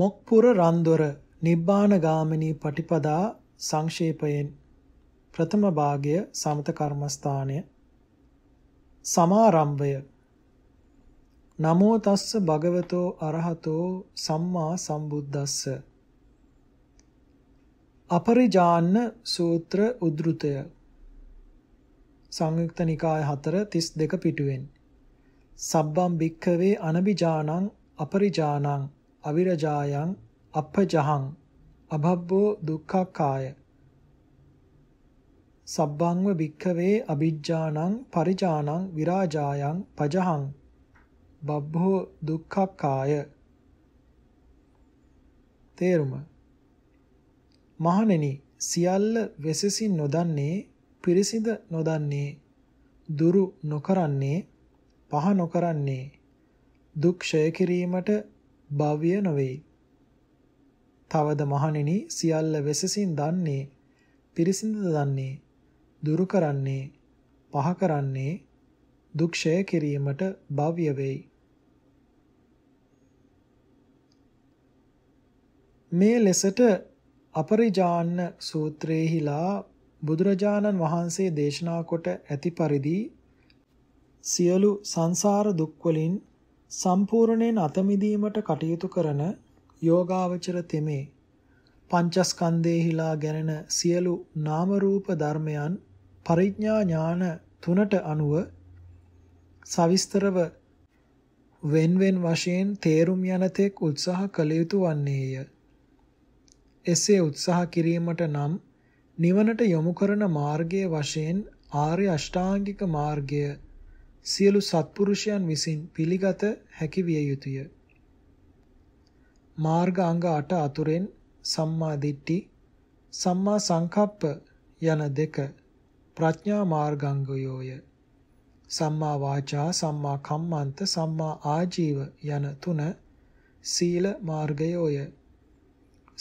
මොක්පුර රන්දොර නිබ්බාන ගාමිනී පටිපදා සංක්ෂේපයෙන් ප්‍රථම භාගය සමත කර්මස්ථානය සමාරම්භය නමෝ තස්ස භගවතෝ අරහතෝ සම්මා සම්බුද්දස්ස අපරිජාන්න සූත්‍ර උද්ෘතය සංයුක්ත නිකාය 4 32 පිටුවෙන් සබ්බම් භික්ඛවේ අනබිජානං අපරිජානං අවිරජායන් අප්පජහං අභබ්බෝ දුක්ඛකාය සබ්බංව භික්ඛවේ අ비ජ්ජානං පරිජානං විරාජායන් පජහං බබ්බෝ දුක්ඛකාය තේරුම මහණෙනි සියල්ල වෙසසින් නොදන්නේ පිරිසිඳ නොදන්නේ දුරු නොකරන්නේ පහ නොකරන්නේ දුක්ෂය කිරීමට භව්‍ය නොවේ. තවද මහණෙනි සියල්ල වෙසසින් දන්නේ පිරිසිඳ දන්නේ දුරු කරන්නේ පහ කරන්නේ දුක්ෂය කිරීමට භව්‍ය වෙයි. මේ ලෙසට අපරිජාන්න සූත්‍රයේහිලා බුදුරජාණන් වහන්සේ දේශනා කොට ඇති පරිදි සියලු සංසාර දුක් වලින් සම්පූර්ණයෙන් අතමිදීමට කටයුතු කරන යෝගාවචර තෙමේ පංචස්කන්ධේහිලා ගැනෙන සියලු නාම රූප ධර්මයන් පරිඥා ඥාන තුනට අනුව සවිස්තරව වෙන්වෙන් වශයෙන් තේරුම් යනතෙක් උත්සාහ කළ යුතු වන්නේය. එසේ උත්සාහ කිරීමට නම් නිවනට යොමු කරන මාර්ගයේ වශයෙන් ආර්ය අෂ්ටාංගික මාර්ගය සියලු සත්පුරුෂයන් විසින් පිළිගත හැකි විය යුතුය. මාර්ග අංග 8 අතුරෙන් සම්මා දිට්ඨි, සම්මා සංකප්ප යන දෙක ප්‍රඥා මාර්ගාංගයෝය. සම්මා වාචා, සම්මා කම්මන්ත, සම්මා ආජීව යන තුන සීල මාර්ගයෝය.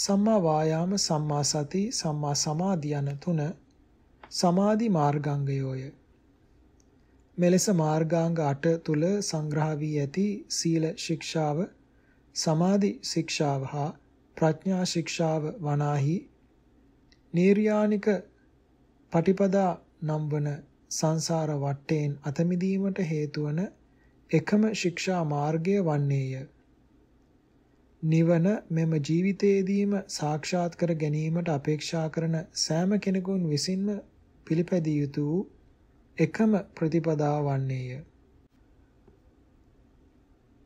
සම්මා වායාම, සම්මා සති, සම්මා සමාධි යන තුන සමාධි මාර්ගාංගයෝය. මෙලෙස මාර්ගාංග 8 තුල සංග්‍රහ වී ඇති සීල ශික්ෂාව, සමාධි ශික්ෂාව හා ප්‍රඥා ශික්ෂාව වනාහි නීර්යානික පටිපදා නම් වන සංසාර වටේන් අතමිදීමට හේතු වන එකම ශික්ෂා මාර්ගය වන්නේය. නිවන මෙම ජීවිතයේදීම සාක්ෂාත් කර ගැනීමට අපේක්ෂා කරන සෑම කෙනෙකුන් විසින්ම පිළිපැදිය යුතු වූ එකම ප්‍රතිපදාව වන්නේය.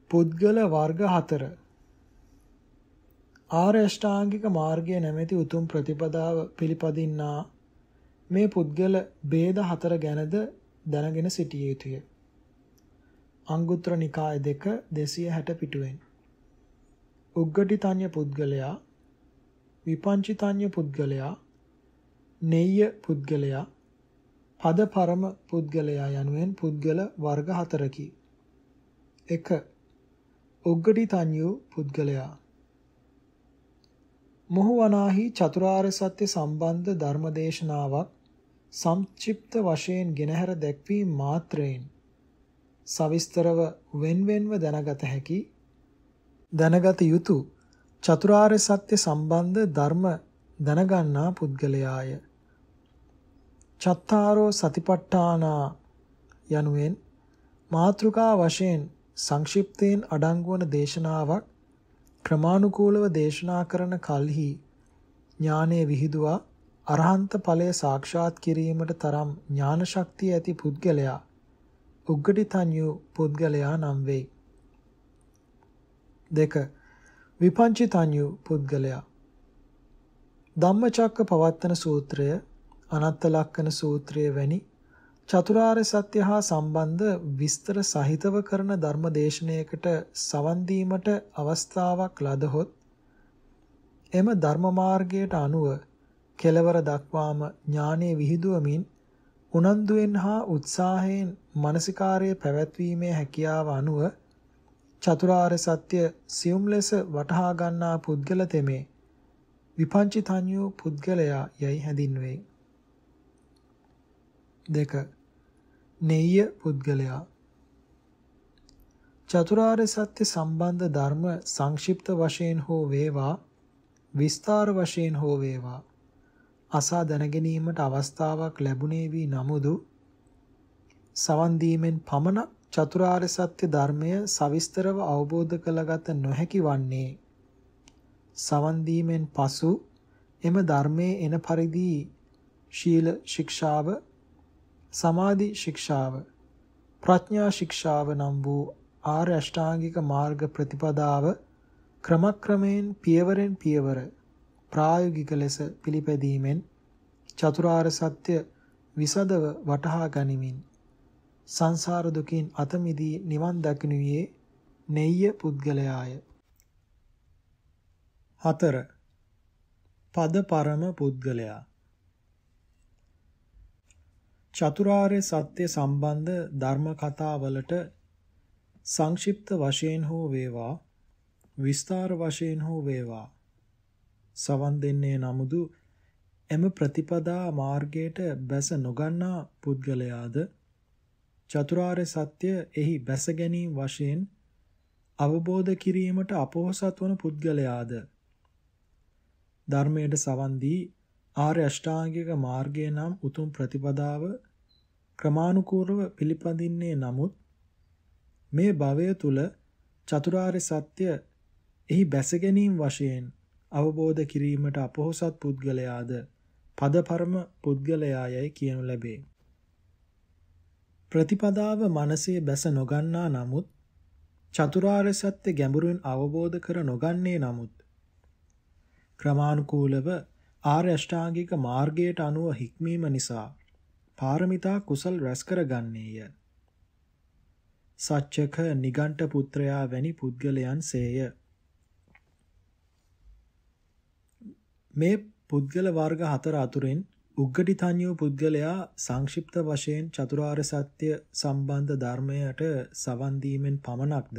පුද්ගල වර්ග හතර ආරෂ්ඨාංගික මාර්ගය නැමැති උතුම් ප්‍රතිපදාව පිළිපදින්නා මේ පුද්ගල ભેද හතර ගැනද දැනගෙන සිටිය යුතුය. අංගුත්තර නිකාය 2 260 පිටුවෙන්. උග්ගටිතඤ්ඤ පුද්ගලයා, විපංචිතඤ්ඤ පුද්ගලයා, නෙය්‍ය පුද්ගලයා, පද පරම පුද්ගලයා යනුවෙන් පුද්ගල වර්ග හතරකි. 1. ඔග්ගටි තඤ්ඤු පුද්ගලයා. මොහු වනාහි චතුරාර්ය සත්‍ය සම්බන්ධ ධර්මදේශනාවක් සංක්ෂිප්ත වශයෙන් ගෙනහැර දැක්වීම මාත්‍රයෙන් සවිස්තරව වෙන්වෙන්ව දැනගත හැකි දැනගත යුතු චතුරාර්ය සත්‍ය සම්බන්ධ ධර්ම දැනගන්නා පුද්ගලයාය. චත්තාරෝ සතිපට්ඨානා යනුවෙන් මාතෘකා වශයෙන් සංක්ෂිප්තයෙන් අඩංගු වන දේශනාවක් ක්‍රමානුකූලව දේශනා කරන කල්හි ඥානයේ විහිදුවා අරහන්ත ඵලය සාක්ෂාත් කිරීමට තරම් ඥාන ශක්තිය ඇති පුද්ගලයා උග්ගටිතඤ්ඤු පුද්ගලයා නම් වෙයි. දෙක විපංචිතඤ්ඤු පුද්ගලයා ධම්මචක්ක පවත්තන සූත්‍රය අනත්ත ලක්කන සූත්‍රය වැනි චතුරාර්ය සත්‍ය හා සම්බන්ධ විස්තර සහිතව කරන ධර්ම දේශනයකට සවන් දීමට අවස්ථාවක් ලදහොත් එම ධර්ම මාර්ගයට අනුව කෙලවර දක්වාම ඥානෙ විහිදුවමින් උනන්දුවෙන් හා උත්සාහයෙන් මානසිකාර්යය පැවැත්වීමේ හැකියාව අනුව චතුරාර්ය සත්‍ය සියුම් ලෙස වටහා ගන්නා පුද්ගල තෙමේ විපංචිතඤ්ඤෝ පුද්ගලයා යයි හැඳින්වේ. දෙක නෙය්‍ය පුද්ගලයා චතුරාර්ය සත්‍ය සම්බන්ධ ධර්ම සංක්ෂිප්ත වශයෙන් හෝ වේවා විස්තර වශයෙන් හෝ වේවා අසා දැනගැනීමට අවස්ථාවක් ලැබුණේ වී නමුදු සවන් දීමෙන් පමණ චතුරාර්ය සත්‍ය ධර්මය සවිස්තරව අවබෝධ කළගත නොහැකි වන්නේ සවන් දීමෙන් පසු එම ධර්මයේ එන පරිදි ශීල ශික්ෂාව සමාධි ශික්ෂාව ප්‍රඥා ශික්ෂාව නම් වූ ආර්ය අෂ්ටාංගික මාර්ග ප්‍රතිපදාව ක්‍රමක්‍රමයෙන් පියවරෙන් පියවර ප්‍රායෝගික ලෙස පිළිපැදීමෙන් චතුරාර්ය සත්‍ය විසදව වටහා ගනිමින් සංසාර දුකින් අත මිදී නිවන් දකිනුයේ නෙය්‍ය පුද්ගලයාය. 4. පද පරම පුද්ගලයා චතුරාර්ය සත්‍ය සම්බන්ධ ධර්ම කතාවලට සංක්ෂිප්ත වශයෙන් හෝ වේවා විස්තර වශයෙන් හෝ වේවා සවන් දෙන්නේ නමුදු එම ප්‍රතිපදා මාර්ගයට බැස නොගන්නා පුද්ගලයාද චතුරාර්ය සත්‍ය එහි බැස ගැනීම වශයෙන් අවබෝධ කිරීමට අපොහසත් වන පුද්ගලයාද ධර්මයට සවන් දී ආර්ය අෂ්ටාංගික මාර්ගය නම් උතුම් ප්‍රතිපදාව ක්‍රමානුකූලව පිළිපදින්නේ නමුත් මේ භවය තුල චතුරාර්ය සත්‍ය එහි බැස ගැනීම වශයෙන් අවබෝධ කිරීමට අපොහසත් පුද්ගලයාද පදපරම පුද්ගලයායයි කියනු ලැබේ. ප්‍රතිපදාව මනසේ බැස නොගන්නා නමුත් චතුරාර්ය සත්‍ය ගැඹුරින් අවබෝධ කර නොගන්නේ නමුත් ක්‍රමානුකූලව ආර්ය අෂ්ටාංගික මාර්ගයට අනුව හික්මීම නිසා පාරමිතා කුසල් රැස් කරගන්නේය. සච්චක නිගණ්ඨ පුත්‍රයා වැනි පුද්ගලයන් සේය. මේ පුද්ගල වර්ග හතර අතුරින් උග්ගටිතඤ්ඤෝ පුද්ගලයා සංක්ෂිප්ත වශයෙන් චතුරාර්ය සත්‍ය සම්බන්ධ ධර්මයට සවන් දීමෙන් පමණක්ද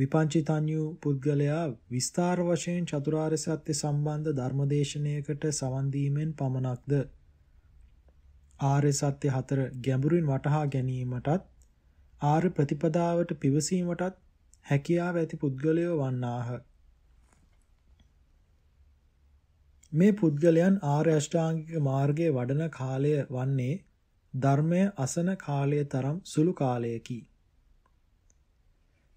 විපංචිතඤ්ඤෝ පුද්ගලයා විස්තර වශයෙන් චතුරාර්ය සත්‍ය සම්බන්ධ ධර්මදේශනයකට සවන් දීමෙන් පමණක්ද ආර්ය සත්‍ය හතර ගැඹුරින් වටහා ගැනීමටත් ආර්ය ප්‍රතිපදාවට පිවිසීමටත් හැකියාව ඇති පුද්ගලයෝ වන්නාහ. මේ පුද්ගලයන් ආර්ය අෂ්ටාංගික මාර්ගයේ වඩන කාලය වන්නේ ධර්මය අසන කාලය තරම් සුළු කාලයකි.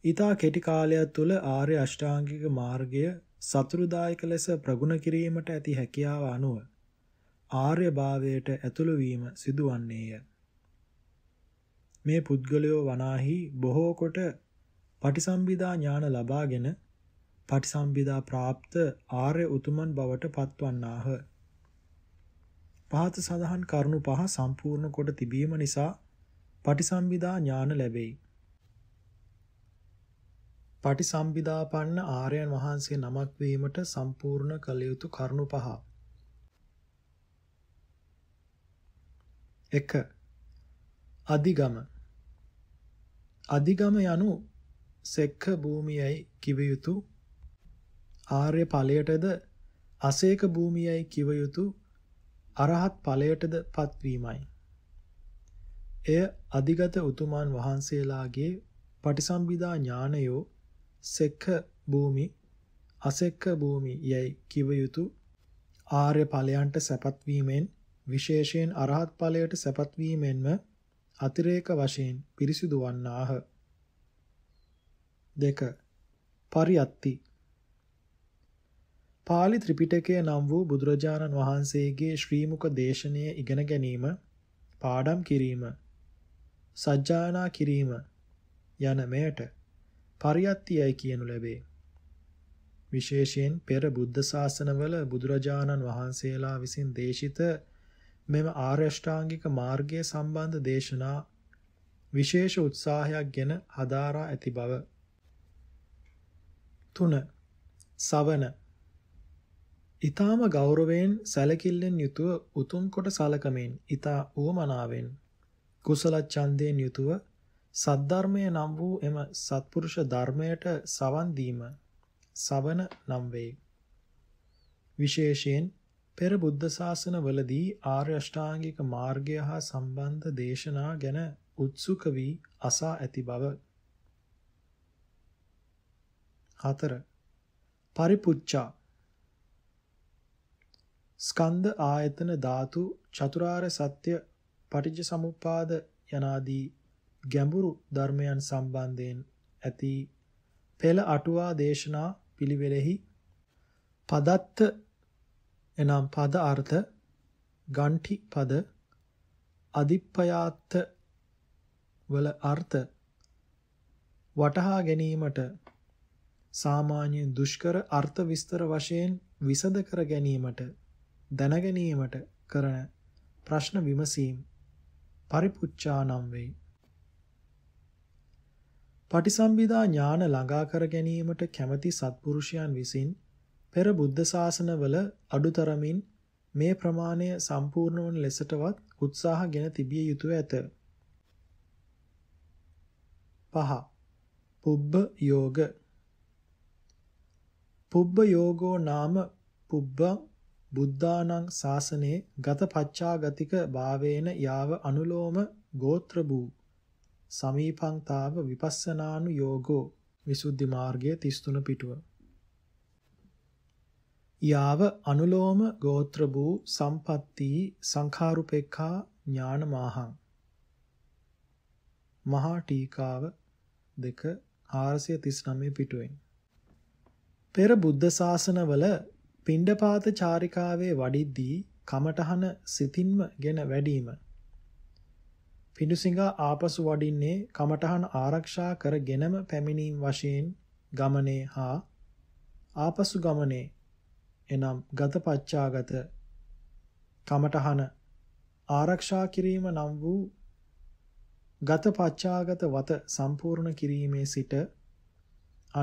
ඊතා කෙටි කාලයක් තුල ආර්ය අෂ්ටාංගික මාර්ගය සතුරුදායක ලෙස ප්‍රගුණ කිරීමට ඇති හැකියාව අනුව ආර්යභාවයට ඇතුළු වීම සිදුවන්නේය. මේ පුද්ගලයෝ වනාහි බොහෝ කොට පටිසම්භිදා ඥාන ලබාගෙන පටිසම්භිදා પ્રાપ્ત ආර්ය උතුමන් බවට පත්වන්නාහ. පහත සඳහන් කරුණු පහ සම්පූර්ණ කොට තිබීම නිසා පටිසම්භිදා ඥාන ලැබෙයි. පටිසම්භිදාපන්න ආර්යයන් වහන්සේ නමක් වීමට සම්පූර්ණ කළ යුතු කරුණු පහ 1 අධිගම අධිගම යනු සෙක්ඛ භූමියයි කිව යුතු ආර්ය ඵලයටද අසේක භූමියයි කිව යුතු අරහත් ඵලයටද පත්වීමයි එය අධිගත උතුමන් වහන්සේලාගේ පටිසම්භිදා ඥානයෝ සෙක්ඛ භූමි අසෙක්ඛ භූමි යයි කිව යුතු ආර්ය ඵලයන්ට සැපත් වීමෙන් විශේෂයෙන් අරහත් ඵලයට සැපත් වීමෙන්ම අතිරේක වශයෙන් පිරිසිදු වන්නාහ. 2. පරියත්ති. පාලි ත්‍රිපිටකය නම් වූ බුදුරජාණන් වහන්සේගේ ශ්‍රීමුක දේශනය ඉගෙන ගැනීම, පාඩම් කිරීම, සජ්ජායනා කිරීම යන මෙයට පරියත්තියයි කියනු ලැබේ. විශේෂයෙන් පෙර බුද්ධ ශාසනවල බුදුරජාණන් වහන්සේලා විසින් දේශිත මෙම ආර්යෂ්ටාංගික මාර්ගය සම්බන්ධ දේශනා විශේෂ උත්සාහයක් ගෙන හදාරා ඇති බව. 3. සවන ඊ타ම ගෞරවයෙන් සැලකිල්ලෙන් යුතුව උතුම් කොට සලකමින් ඊතා උවමනාවෙන් කුසල ඡන්දයෙන් යුතුව සද්ධර්මය නම් වූ එම සත්පුරුෂ ධර්මයට සවන් දීම සවන නම් වේ විශේෂයෙන් පෙර බුද්ධ ශාසනවලදී ආර්ය අෂ්ටාංගික මාර්ගය හා සම්බන්ධ දේශනා ගැන උත්සුක වී අසා ඇති බව. 4. පරිපුච්ඡා ස්කන්ධ ආයතන ධාතු චතුරාර්ය සත්‍ය පටිච්ච සමුප්පාද යනාදී ගැඹුරු ධර්මයන් සම්බන්ධයෙන් ඇති පෙළ අටුවා දේශනා පිළිවෙලෙහි පදත්ත එනම් පද අර්ථ ගණ්ඨි පද අදිප්පයාත්ත වල අර්ථ වටහා ගැනීමට සාමාන්‍ය දුෂ්කර අර්ථ විස්තර වශයෙන් විසද කර ගැනීමට දැන ගැනීමට කරන ප්‍රශ්න විමසීම් පරිපුච්ඡානම් වේ. පටිසම්භිදා ඥාන ළඟා කර ගැනීමට කැමැති සත්පුරුෂයන් විසින් පෙර බුද්ධ ශාසනවල අඩුතරමින් මේ ප්‍රමාණය සම්පූර්ණ වන ලෙසටවත් උත්සාහ ගෙන තිබිය යුතුව ඇත. පහ පුබ්බ යෝග පුබ්බ යෝගෝ නාම පුබ්බ බුද්ධානං ශාසනයේ ගත පච්චාගතික භාවේන යාව අනුලෝම ගෝත්‍ර වූ සමීපංතාව විපස්සනානු යෝගෝ විසුද්ධි මාර්ගයේ 33 පිටුව යාව අනුලෝම ගෝත්‍ර වූ සම්පatti සංඛාරුපේක්ඛා ඥානමාහං මහා ටීකාව 2 439 පිටුවෙන් පෙර බුද්ධ ශාසනවල පිණ්ඩපාත චාරිකාවේ වඩිද්දී කමඨහන සිතින්ම ගෙන වැඩිම පිඬුසිඟා ආපසු වඩින්නේ කමඨහන ආරක්ෂා කරගෙනම පැමිණීම් වශයෙන් ගමනේ හා ආපසු ගමනේ එනම් ගතපච්චාගත කමඨහන ආරක්ෂා කිරීම නම් වූ ගතපච්චාගත වත සම්පූර්ණ කිරීමේ සිට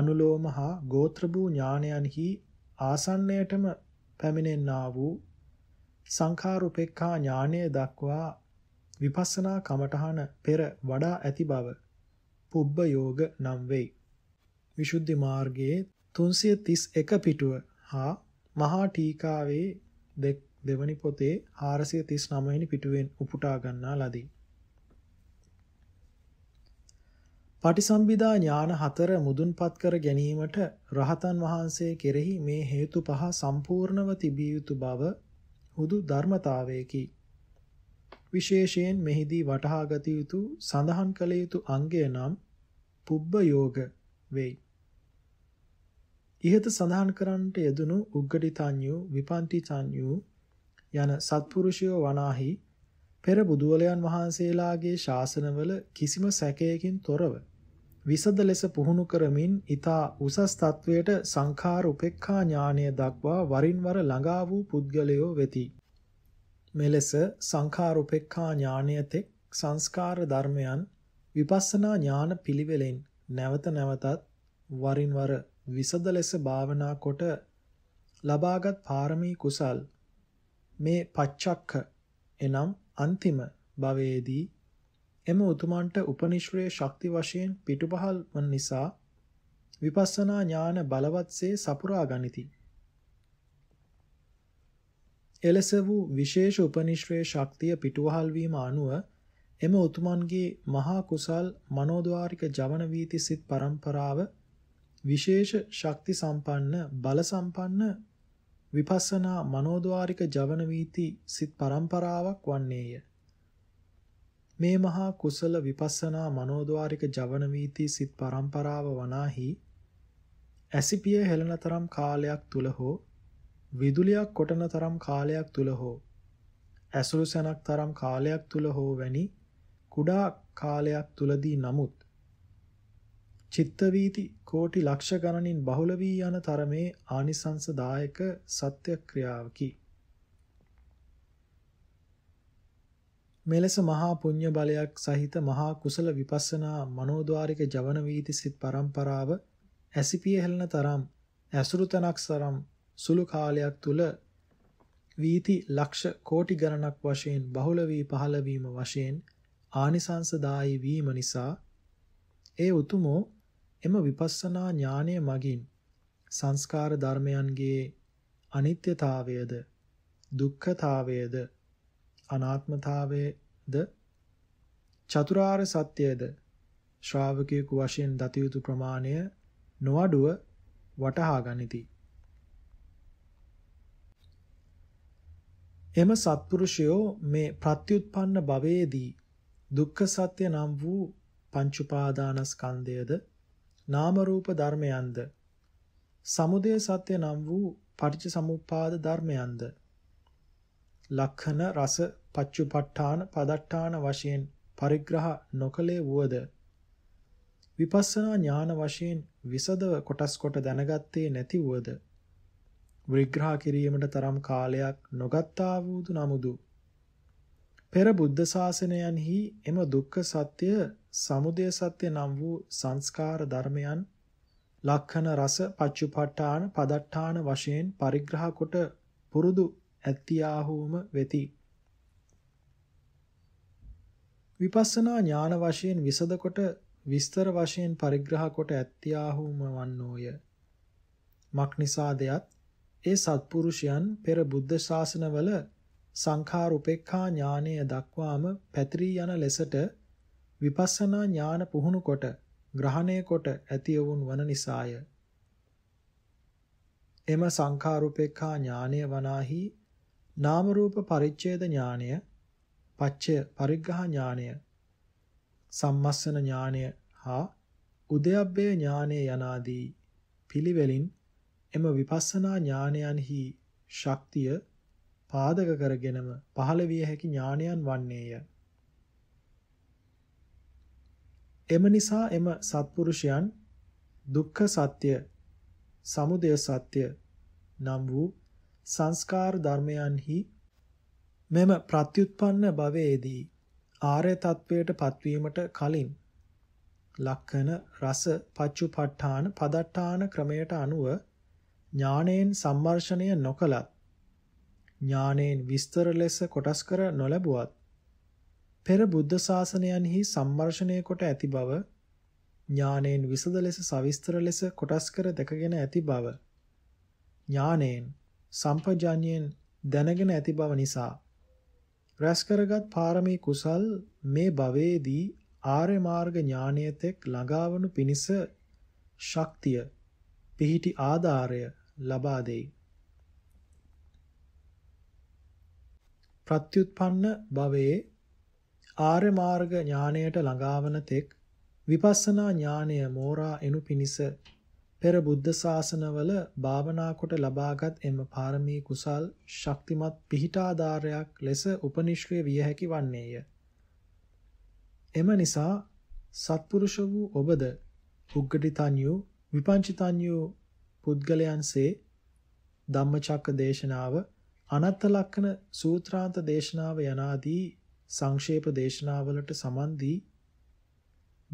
අනුලෝම හා ගෝත්‍ර භූ ඥානයන්හි ආසන්නයටම පැමිණෙන්නා වූ සංඛාරුපෙක්ඛා ඥානය දක්වා විපස්සනා කමඨහන පෙර වඩා ඇති බව පුබ්බ යෝග නම් වෙයි. විසුද්ධි මාර්ගයේ 331 පිටුව හා මහා ටීකාවේ දෙවනි පොතේ 439 වෙනි පිටුවෙන් උපුටා ගන්නා ලදී. පටිසම්භිදා ඥාන හතර මුදුන්පත් කර ගැනීමට රහතන් වහන්සේ කෙරෙහි මේ හේතු පහ සම්පූර්ණව තිබිය යුතු බව හුදු ධර්මතාවයකි. විශේෂයෙන් මෙහිදී වටහා ගත යුතු සඳහන් කළ යුතු අංගය නම් පුබ්බ යෝග වෙයි. ඉහත සඳහන් කරන්නට යෙදුණු උග්ගඩිතාඤ්ඤු විපන්තිතාඤ්ඤු යන සත්පුරුෂයෝ වනාහි පෙර බුදුවලයන් වහන්සේලාගේ ශාසනවල කිසිම සැකයකින් තොරව විසද ලෙස පුහුණු කරමින් ඊතා උසස් තත්වයට සංඛාර උපේක්ඛා ඥානය දක්වා වරින් වර ළඟා වූ පුද්ගලයෝ වෙති. මෙලෙස සංඛාර උපේක්ඛා ඥානයතෙක් සංස්කාර ධර්මයන් විපස්සනා ඥාන පිළිවෙලෙන් නැවත නැවතත් වරින් වර විසද ලෙස භාවනා කොට ලබාගත් පාරමී කුසල් මේ පච්චක්ඛ එනම් අන්තිම භවයේදී එම උතුමන්ට උපනිශ්‍රේ ශක්ති වශයෙන් පිටුපහල් වන නිසා විපස්සනා ඥාන බලවත්සේ සපුරා ගනිති. එලෙස වූ විශේෂ උපනිශ්‍රේ ශක්තිය පිටුවහල් වීම අනුව එම උතුමන්ගේ මහා කුසල් මනෝද්වාරික ජවන වීති සිත් පරම්පරාව විශේෂ ශක්ති සම්පන්න බල සම්පන්න විපස්සනා මනෝද්වාරික ජවන වීති සිත් පරම්පරාවක් වන්නේය. මේ මහා කුසල විපස්සනා මනෝද්වාරික ජවන වීති සිත් පරම්පරාව වනාහි ඇසිපිය හෙළන තරම් කාලයක් තුල හෝ විදුලියක් කොටන තරම් කාලයක් තුල හෝ ඇසුරු සැනක් තරම් කාලයක් තුල හෝ වැනි කුඩා කාලයක් තුලදී නමුත් චිත්ත වීති කෝටි ලක්ෂ ගණනින් බහුල වී යන තරමේ ආනිසංසදායක සත්‍ය ක්‍රියාවකි. මෙලෙස මහා පුඤ්ඤ බලයක් සහිත මහා කුසල විපස්සනා මනෝද්වාරික ජවන වීති සිත් පරම්පරාව ඇසිපිය හෙළන තරම් ඇසුරුතනක් සරම් සුළු කාලයක් තුල වීති ලක්ෂ කෝටි ගණනක් වශයෙන් බහුල වී පහළ වීම වශයෙන් ආනිසංසදායි වීම නිසා ඒ උතුමෝ එම විපස්සනා ඥානය මගින් සංස්කාර ධර්මයන්ගේ අනිත්‍යතාවයද දුක්ඛතාවයද අනාත්මතාවයද චතුරාර්ය සත්‍යයද ශ්‍රාවකයෙකු වශයෙන් දත යුතු ප්‍රමාණය නොඅඩුව වටහා ගනිති. එම සත්පුරුෂයෝ මේ ප්‍රත්‍යুৎপন্ন භවයේදී දුක්ඛ සත්‍ය නම් වූ පංච උපාදානස්කන්ධයද නාම රූප ධර්මයන්ද සමුදය සත්‍ය නම් වූ පටිච්චසමුප්පාද ධර්මයන්ද ලක්ෂණ රස පච්චුපට්ඨාන පදට්ඨාන වශයෙන් පරිග්‍රහ නොකලේ වුවද විපස්සනා ඥාන වශයෙන් විසදව කොටස් කොට දැනගත්තේ නැති වුවද විග්‍රහ කිරීමට තරම් කාලයක් නොගත්තා වූදු නමුදු පෙර බුද්ධ ශාසනයන්හි එම දුක්ඛ සත්‍ය සමුදය සත්‍ය නම් වූ සංස්කාර ධර්මයන් ලක්ෂණ රස පච්චුපට්ඨාන පදට්ඨාන වශයෙන් පරිග්‍රහ කොට පුරුදු ඇත්තියාහුවම වෙති. විපස්සනා ඥාන වශයෙන් විසද කොට විස්තර වශයෙන් පරිග්‍රහ කොට ඇත්තියාහුවම වන්නෝය. මක්නිසාදයත් ඒ සත්පුරුෂයන් පෙර බුද්ධ ශාසනවල සංඛාර උපේක්ඛා ඥානය දක්වාම පැතිරී යන ලෙසට විපස්සනා ඥාන පුහුණු කොට ග්‍රහණය කොට ඇති වුන් වන නිසාය. එම සංඛාරූපේඛා ඥානය වනාහි නාම රූප පරිච්ඡේද ඥානය, පච්චය පරිග්‍රහ ඥානය, සම්මස්සන ඥානය හා උදයබ්බේ ඥානය යනාදී පිළිවෙලින් එම විපස්සනා ඥානයන්හි ශක්තිය පාදක කරගෙනම පහළ විය හැකි ඥානයන් වන්නේය. එම නිසා එම සත්පුරුෂයන් දුක්ඛ සත්‍ය, සමුදය සත්‍ය නම් වූ සංස්කාර ධර්මයන්හි මෙම ප්‍රත්‍යুৎপন্ন භවයේදී ආර්ය තත්වයට පත්වීමට කලින් ලක්කන රස පච්චුපට්ඨාන පදට්ඨාන ක්‍රමයට අනුව ඥාණයෙන් සම්මර්ෂණය නොකලත් ඥාණයෙන් විස්තර ලෙස කොටස් කර නොලැබුවත් පෙර බුද්ධ ශාසනයන්හි සම්මර්ෂණය කොට ඇති බව ඥානෙන් විසද ලෙස සවිස්තර ලෙස කොටස් කර දැකගෙන ඇති බව ඥානෙන් සම්පජාඤ්ඤයෙන් දැනගෙන ඇති බව නිසා රැස් කරගත් පාරමී කුසල් මේ භවයේදී ආර්ය මාර්ග ඥානියතෙක් ළඟාවනු පිණිස ශක්තිය පිහිටි ආධාරය ලබා දෙයි. ප්‍රත්‍යুৎපන්න භවයේ ආර්ය මාර්ග ඥාණයට ළඟාවන තෙක් විපස්සනා ඥාණය මෝරා එනු පිණිස පෙර බුද්ධ ශාසනවල භාවනා කොට ලබාගත් එම පාරමී කුසල් ශක්තිමත් පිහිටාධාරයක් ලෙස උපනිෂ්ක්‍රිය විය හැකි වන්නේය. එම නිසා සත්පුරුෂ වූ ඔබද උග්ගටිතඤ්ඤු විපංචිතඤ්ඤු පුද්ගලයන්සේ ධම්මචක්ක දේශනාව අනත්ත ලක්ෂණ සූත්‍රාන්ත දේශනාව යනාදී සංක්ෂේප දේශනාවලට සමන් දී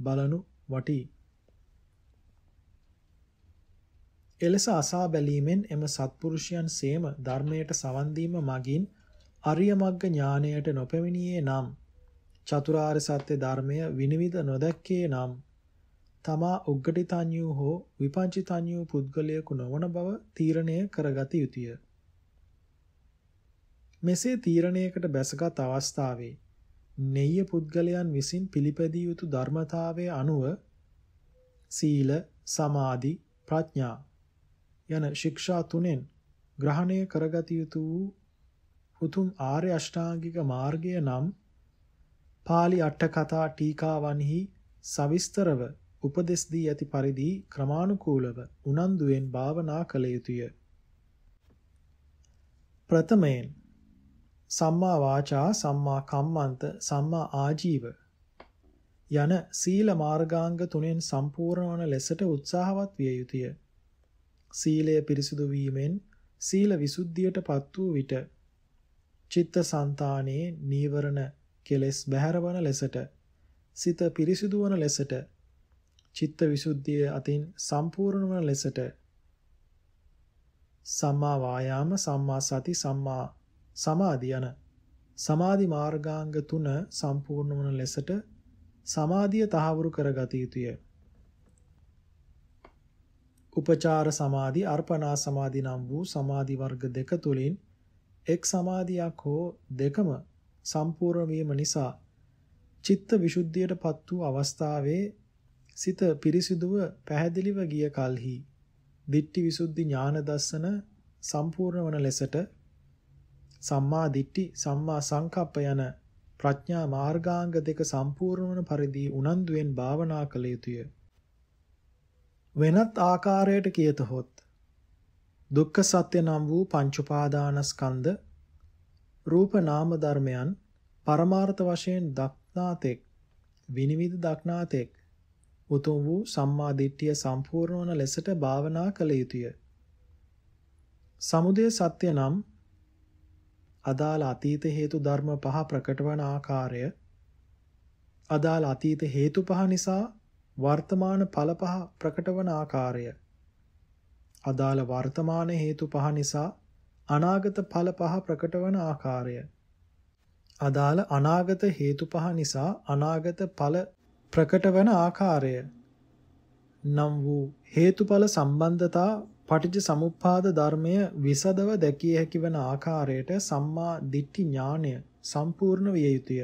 බලනු වටී. එලෙස අසා බැලීමෙන් එම සත්පුරුෂයන් සේම ධර්මයට සවන් දීම මගින් අරිය මග්ග ඥාණයට නොපැමිණියේ නම් චතුරාර්ය සත්‍ය ධර්මය විනිවිද නොදැක්කේ නම් තමා උග්ගටිතඤ්ඤූ හෝ විපංචිතඤ්ඤූ පුද්ගලයෙකු නොවන බව තීරණය කරගත යුතුය. මෙසේ තීරණයකට බැසගත් අවස්ථාවේ නෙය්‍ය පුද්ගලයන් විසින් පිළිපැදිය යුතු ධර්මතාවයේ අනුව සීල, සමාධි, ප්‍රඥා යන ශික්ෂා තුනෙන් ග්‍රහණය කරගත යුතු උතුම් ආර්ය අෂ්ටාංගික මාර්ගය නම් pāli අට කතා ටීකාවන්හි සවිස්තරව උපදෙස් දී ඇති පරිදි ක්‍රමානුකූලව උනන්දුයෙන් භාවනා කළ යුතුය. ප්‍රථමයෙන් සම්මා වාචා සම්මා කම්මන්ත සම්මා ආජීව යන සීල මාර්ගාංග තුනෙන් සම්පූර්ණ වන ලෙසට උත්සාහවත් විය යුතුය. සීලය පිරිසුදු වීමෙන් සීල විසුද්ධියටපත් වූ විට චිත්ත සන්තානයේ නීවරණ කෙලෙස් බැහැරවන ලෙසට සිත පිරිසිදු වන ලෙසට චිත්ත විසුද්ධිය අතින් සම්පූර්ණ වන ලෙසට සම්මා වායාම සම්මා සති සම්මා සමාධි යන සමාධි මාර්ගාංග තුන සම්පූර්ණ වන ලෙසට සමාධිය තහවුරු කරගත යුතුය. උපචාර සමාධි, අර්පණා සමාධි නම් වූ සමාධි වර්ග දෙක තුලින් එක් සමාධියක් හෝ දෙකම සම්පූර්ණ වීම නිසා චිත්ත විසුද්ධියටපත් වූ අවස්ථාවේ සිත පිරිසිදුව පැහැදිලිව ගිය කලෙහි දිට්ඨි විසුද්ධි ඥාන දර්ශන සම්පූර්ණ වන ලෙසට සම්මා දිට්ඨි, සම්මා සංකප්ප යන ප්‍රඥා මාර්ගාංග දෙක සම්පූර්ණ වන පරිදි උනන්දුයෙන් භාවනා කළ යුතුය. වෙනත් ආකාරයට කියතහොත් දුක්ඛ සත්‍ය නම් වූ පංච උපාදානස්කන්ධ රූප නාම ධර්මයන් පරමාර්ථ වශයෙන් දක්නාතෙක් විනිවිද දක්නාතෙක් උතුම් වූ සම්මා දිට්ඨිය සම්පූර්ණ වන ලෙසට භාවනා කළ යුතුය. සමුදය සත්‍ය නම් අදාළ අතීත හේතු ධර්ම පහ ප්‍රකට වන ආකාරය අදාළ අතීත හේතු පහ නිසා වර්තමාන ඵල පහ ප්‍රකට වන ආකාරය අදාළ වර්තමාන හේතු පහ නිසා අනාගත ඵල පහ ප්‍රකට වන ආකාරය අදාළ අනාගත හේතු පහ නිසා අනාගත ඵල ප්‍රකට වන ආකාරය නම් වූ හේතුඵල සම්බන්ධතා පටිච්ච සමුප්පාද ධර්මය විසදව දැකිය හැකි වන ආකාරයට සම්මා දිට්ඨි ඥානය සම්පූර්ණ විය යුතුය.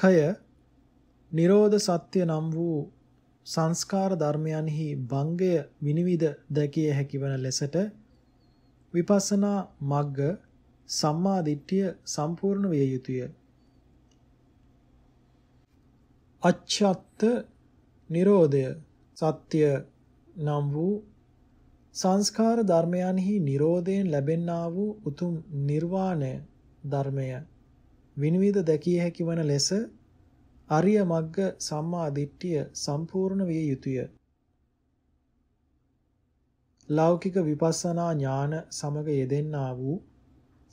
කය නිරෝධ සත්‍ය නම් වූ සංස්කාර ධර්මයන්හි භංගය විනිවිද දැකිය හැකි වන ලෙසට විපස්සනා මග්ග සම්මා දිට්ඨිය සම්පූර්ණ විය යුතුය. අච්ඡත්ත නිරෝධය සත්‍ය නම් වූ සංස්කාර ධර්මයන්හි Nirodhayen ලැබෙන්නා වූ උතුම් නිර්වාණය ධර්මය විනිවිද දැකිය හැකි වන ලෙස අරිය මග්ග සම්මා දිට්ඨිය සම්පූර්ණ විය යුතුය. ලෞකික විපස්සනා ඥාන සමග යෙදෙන්නා වූ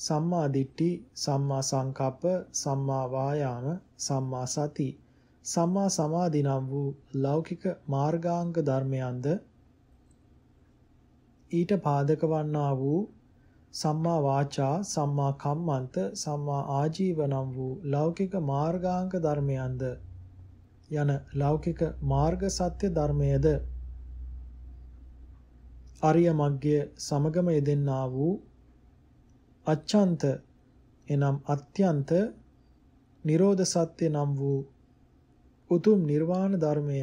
සම්මා දිට්ඨි, සම්මා සංකප්ප, සම්මා වායාම, සම්මා සති, සම්මා සමාධි නම් වූ ලෞකික මාර්ගාංග ධර්මයන්ද ඊට පාදක වන්නා වූ සම්මා වාචා සම්මා කම්මන්ත සම්මා ආජීවනම් වූ ලෞකික මාර්ගාංග ධර්මයන්ද යන ලෞකික මාර්ග සත්‍ය ධර්මයේද අරිය මග්ගය සමගම යෙදෙන්නා වූ අච්ඡන්ත එනම් අත්‍යන්ත නිරෝධ සත්‍ය නම් වූ උතුම් නිර්වාණ ධර්මය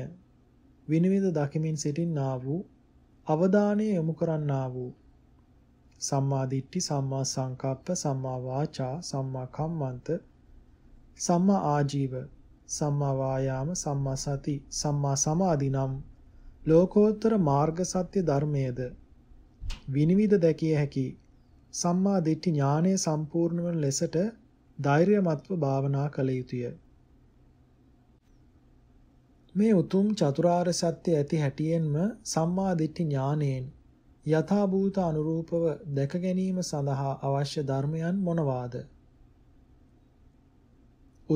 විනිවිද දකිමින් සිටින්නා වූ අවධානය යොමු කරන්නා වූ සම්මා දිට්ඨි සම්මා සංකප්ප සම්මා වාචා සම්මා කම්මන්ත සම්මා ආජීව සම්මා වායාම සම්මා සති සම්මා සමාධි නම් ලෝකෝත්තර මාර්ග සත්‍ය ධර්මයේද විනිවිද දැකිය හැකි සම්මා දිට්ඨි ඥානය සම්පූර්ණ වන ලෙසට ධෛර්යමත්ව භාවනා කළ යුතුය මේ උතුම් චතුරාර්ය සත්‍ය ඇති හැටියෙන්ම සම්මා දිට්ඨි ඥානයෙන් යථා භූත අනුරූපව දැක ගැනීම සඳහා අවශ්‍ය ධර්මයන් මොනවාද?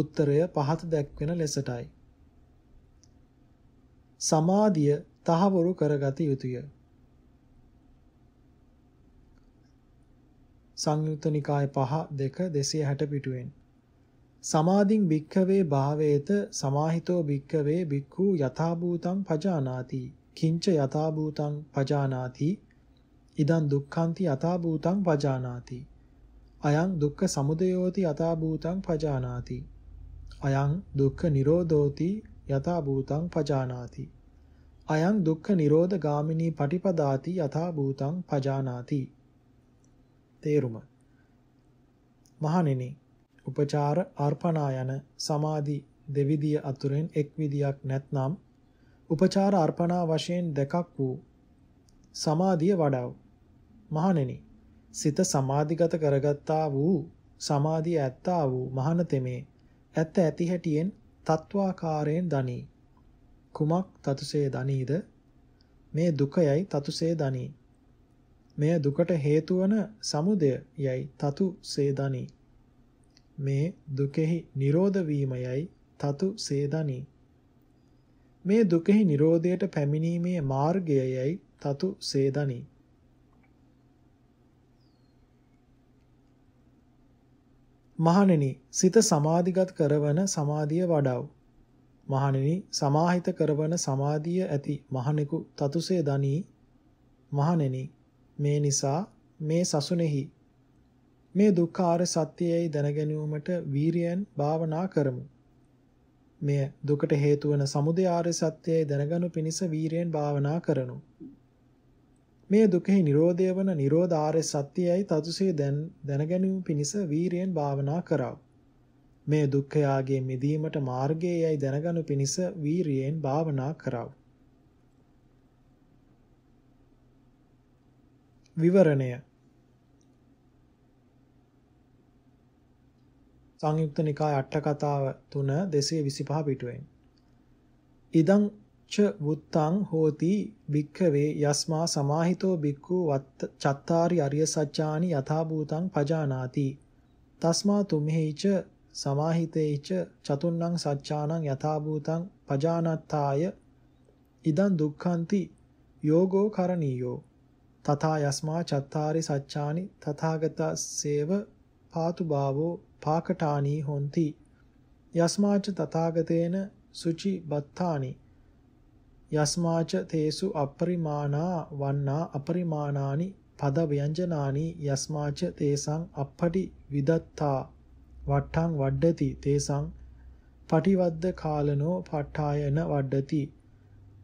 උත්තරය පහත දැක්වෙන ලෙසටයි. සමාධිය තහවුරු කරගත යුතුය. සංයුත්ත නිකාය 5 2 260 පිටුවෙන් සමාධින් භික්ඛවේ භාවේත සමාහිතෝ භික්ඛවේ භික්ඛු යථාභූතං පජානාති කිංච යථාභූතං පජානාති ඉදං දුක්ඛන්ති යථාභූතං පජානාති අයං දුක්ඛ සමුදයෝති යථාභූතං පජානාති අයං දුක්ඛ නිරෝධෝති යථාභූතං පජානාති අයං දුක්ඛ නිරෝධ ගාමිනී පටිපදාති යථාභූතං පජානාති තේරුම මහණෙනි උපචාර අර්පණා යන සමාධි දෙවිදිය අතුරෙන් එක් විදියක් නැත්නම් උපචාර අර්පණා වශයෙන් දෙකක් වූ සමාධිය වඩව. මහණෙනි, සිත සමාධිගත කරගත්තා වූ සමාධිය ඇත්තා වූ මහණ තෙමේ ඇත්ත ඇති හැටියෙන් තත්වාකාරයෙන් දනී. කුමක් තතුසේ දනීද? මේ දුකයයි තතුසේ දනී. මෙය දුකට හේතු වන සමුදය යයි තතුසේ දනී. මේ දුකෙහි නිරෝධ වීමයයි තතු සේදනි. මේ දුකෙහි නිරෝධයට පැමිණීමේ මාර්ගයයි තතු සේදනි. මහණෙනි සිත සමාධිගත කරවන සමාධිය වඩව. මහණෙනි සමාහිත කරවන සමාධිය ඇති මහණෙකු තතුසේ දනී මහණෙනි මේ නිසා මේ සසුනේහි මේ දුක්ඛාර සත්‍යයයි දැනගැනීමට වීරියෙන් භාවනා කරමු. මෙය දුකට හේතු වන සමුදය ආර්ය සත්‍යයයි දැනගනු පිණිස වීරියෙන් භාවනා කරනු. මේ දුකෙහි Nirodha වන Nirodha Arya Satyayයි තතුසේ දැනගැනීම පිණිස වීරියෙන් භාවනා කරව. මේ දුක්ඛයාගේ මිදීමට මාර්ගයයි දැනගනු පිණිස වීරියෙන් භාවනා කරව. විවරණය සංයුක්ත නිකාය අට කතාව 3 225 පිටුවෙන්. ඉදං ච වුත්තං හෝති භික්ඛවේ යස්මා සමාහිතෝ භික්ඛු වත් චත්තාරි අරිය සත්‍යානි යථා භූතං පජානාති. තස්මා තුමෙහිච සමාහිතේච චතුන්නං සත්‍යානං යථා භූතං පජානත්තාය ඉදං දුක්ඛන්ති යෝගෝ කරණීයෝ තථා යස්මා චත්තාරි සත්‍යානි තථාගතස්සේව පාතු භාවෝ පාකටානී හොಂತಿ යස්මාච තථාගතේන සුචි බත්තානි යස්මාච තේසු අපරිමාණා වන්නා අපරිමාණානි පද ව්‍යංජනානි යස්මාච තේසං අපපටි විදත්තා වට්ටං වඩ්ඩති තේසං පටිවද්ද කාලනෝ පට්ඨායන වඩ්ඩති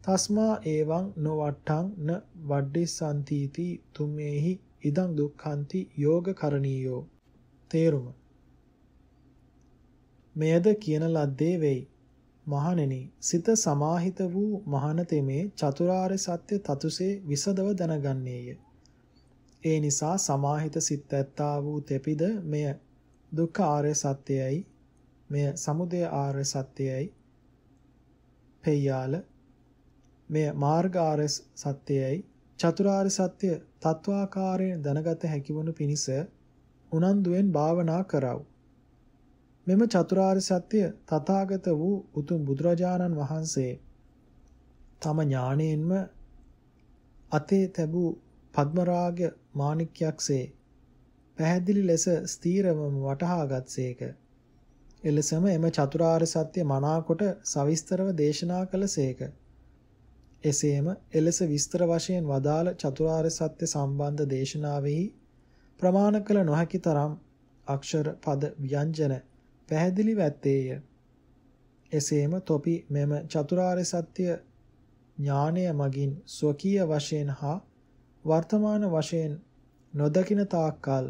තස්මා ඒවං නොවට්ටං න වඩ්ඩිසන්තීති තුමේහි ඉදං දුක්ඛන්ති යෝග කරණීයෝ තේරුම මෙයද කියන ලද්දේ වෙයි මහණෙනි සිත සමාහිත වූ මහානතෙමේ චතුරාර්ය සත්‍ය තතුසේ විසදව දැනගන්නේය ඒ නිසා සමාහිත සිත් ඇත්තා වූ තෙපිද මෙය දුක්ඛ ආර්ය සත්‍යයයි මෙය සමුදය ආර්ය සත්‍යයයි පෙයාල මෙය මාර්ග ආර්ය සත්‍යයයි චතුරාර්ය සත්‍ය තත්වාකාරයෙන් දැනගත හැකි වනු පිණිස උනන්දුවෙන් භාවනා කරව. මෙම චතුරාර්ය සත්‍ය තථාගත වූ උතුම් බුදුරජාණන් වහන්සේ තම ඥාණයෙන්ම අතේ තැබූ පద్මරාග මාණික්යක්සේ පැහැදිලි ලෙස ස්ථීරවම වටහාගත්සේක. එලෙසම එම චතුරාර්ය සත්‍ය මනාකොට සවිස්තරව දේශනා කළසේක. එසේම එලෙස විස්තර වශයෙන් වදාළ චතුරාර්ය සත්‍ය සම්බන්ධ දේශනාවෙහි ප්‍රමාණ කළ නොහැකි තරම් අක්ෂර පද ව්‍යංජන පැහැදිලි වැත්තේය. එසේම තොපි මෙම චතුරාර්ය සත්‍ය ඥානය මගින් ස්වකීය වශයෙන් හා වර්තමාන වශයෙන් නොදකින තාක්කල්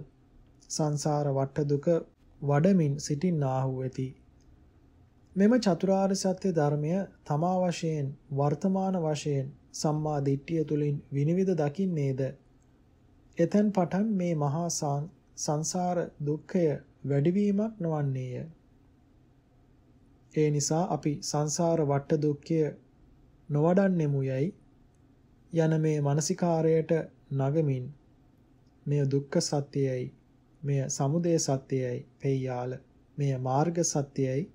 සංසාර වට දුක වඩමින් සිටින්නාහු වෙති. මෙම චතුරාර්ය සත්‍ය ධර්මය තමා වශයෙන් වර්තමාන වශයෙන් සම්මා දිට්ඨිය තුලින් විනිවිද දකින්නේද එතෙන් පටන් මේ මහා සංසාර දුක්ඛය වැඩිවීමක් නොවන්නේය. ඒ නිසා අපි සංසාර වට දුක්ඛය නොවඩන්නෙමු යයි යන මේ මානසිකාරයට නගමින් මෙය දුක්ඛ සත්‍යයයි මෙය සමුදය සත්‍යයයි පෙයාල මෙය මාර්ග සත්‍යයයි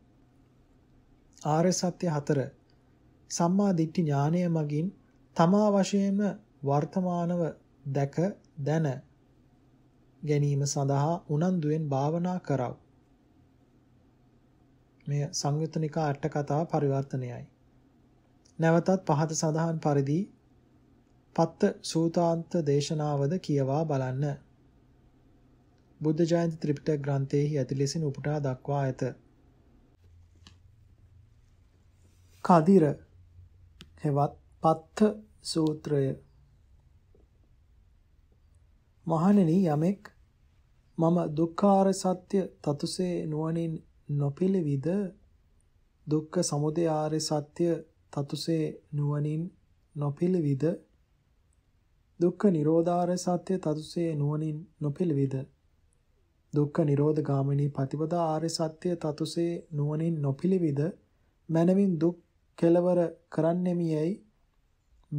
ආර්ය සත්‍ය හතර සම්මා දිට්ඨි ඥානය මගින් තමා වශයෙන්ම වර්තමානව දැක දැන ගැනීම සඳහා උනන්දුවෙන් භාවනා කරව. මේ සංයුත්ත නිකා අට කතා පරිවර්තනයයි. නැවතත් පහත සඳහන් පරිදි පත්ත සූතාන්ත දේශනාවද කියවා බලන්න. බුද්ධ ජයන්ති ත්‍රිපිටක ග්‍රන්ථයෙහි ඇති ලෙසින් උපුටා දක්වා ඇත. කදිර හෙවත් පත්ත සූත්‍රය මහණෙනි යමෙක් මම දුක්ඛාර සත්‍ය තතුසේ නුවණින් නොපිළිවිද දුක්ඛ සමුදය ආර්ය සත්‍ය තතුසේ නුවණින් නොපිළිවිද දුක්ඛ නිරෝධාර සත්‍ය තතුසේ නුවණින් නොපිළිවිද දුක්ඛ නිරෝධ ගාමිනී ප්‍රතිපදා ආර්ය සත්‍ය තතුසේ නුවණින් නොපිළිවිද මනමින් දුක් කෙලවර කරන්නෙමි යයි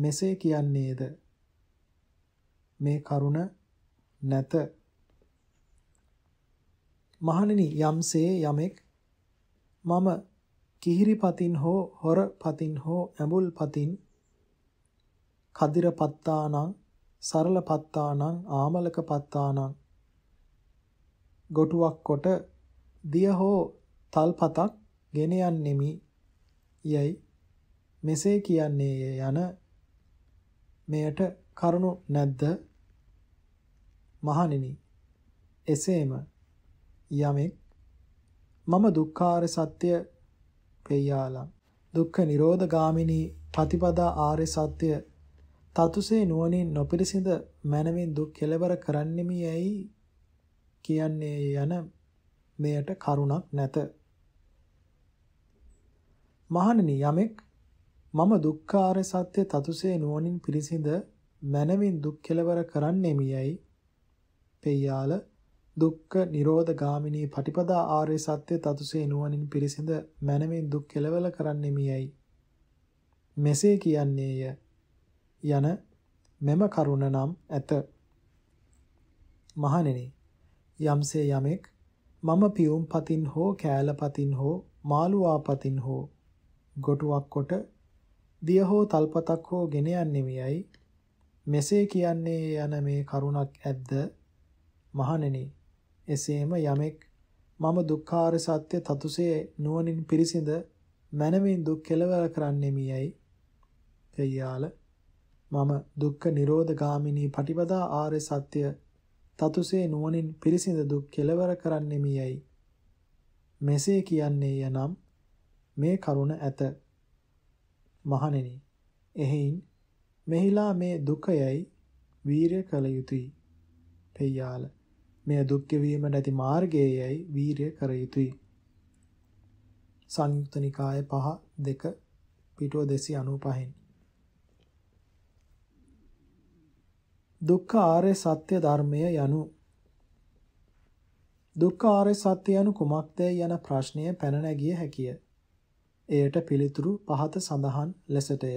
මෙසේ කියන්නේද මේ කරුණ නැත. මහණෙනි යම්සේ යමෙක් මම කිහිරි පතින් හෝ හොර පතින් හෝ ඇඹුල් පතින් කදිර පත්තානං සරල පත්තානං ආමලක පත්තානං ගොටුවක් කොට දිය හෝ තල්පතක් ගෙන යන්නෙමි යයි මෙසේ කියන්නේ යන මෙයට කරුණු නැද්ද මහණෙනි එසේම යමෙක් මම දුක්ඛාර සත්‍ය පෙයාලම් දුක්ඛ නිරෝධ ගාමිනී ප්‍රතිපදා ආර්ය සත්‍ය තතුසේ නුවණින් නොපිරිසිඳ මනමින් දුක් කෙලවර කරන්නෙමි යයි කියන්නේ යන මෙයට කරුණක් නැත මහණෙනි යමෙක් මම දුක්ඛාර සත්‍ය තතුසේ නුවණින් පිරිසිඳ මනමින් දුක් කෙලවර කරන්නෙමි යයි පෙයාල දුක්ඛ නිරෝධ ගාමිනී පටිපදා ආර්ය සත්‍ය තතුසේ නුවණින් පිරිසිඳ මනමින් දුක් කෙලවල කරන්නේ මියයි. මෙසේ කියන්නේය යන මෙම කරුණ නම් ඇත. මහණෙනි යම්සේ යමෙක් මම පියුම් පතින් හෝ කෑල පතින් හෝ මාළුවා පතින් හෝ ගොටුවක් කොට දිය හෝ තල්පතක් හෝ ගෙන යන්නේ මෙසේ කියන්නේ යන මේ කරුණක් ඇද්ද මහණෙනි එසේම යමෙක් මම දුක්ඛාර සත්‍ය තතුසේ නුවණින් පිරිසිඳ මනමින් දුක් කෙලවර කරන්නෙමියයි තේයාල මම දුක්ඛ නිරෝධ ගාමිනී පටිපදා ආර්ය සත්‍ය තතුසේ නුවණින් පිරිසිඳ දුක් කෙලවර කරන්නෙමියයි මෙසේ කියන්නේ යනම් මේ කරුණ ඇත මහණෙනි එහෙයින් මෙහිලා මේ දුකයයි වීරය කළ යුතුය පෙයාලා මෙය දුක්ඛ වීම නැති මාර්ගයේයි වීරය කර යුතුය. සංයුක්ත නිකාය 5 2 පිටුව 295න් දුක්ඛ ආර්ය සත්‍ය ධර්මය යනු දුක්ඛ ආර්ය සත්‍ය යනු කුමක්ද යන ප්‍රශ්නය පැන නැගිය හැකිය. එයට පිළිතුරු පහත සඳහන් ලෙසටය.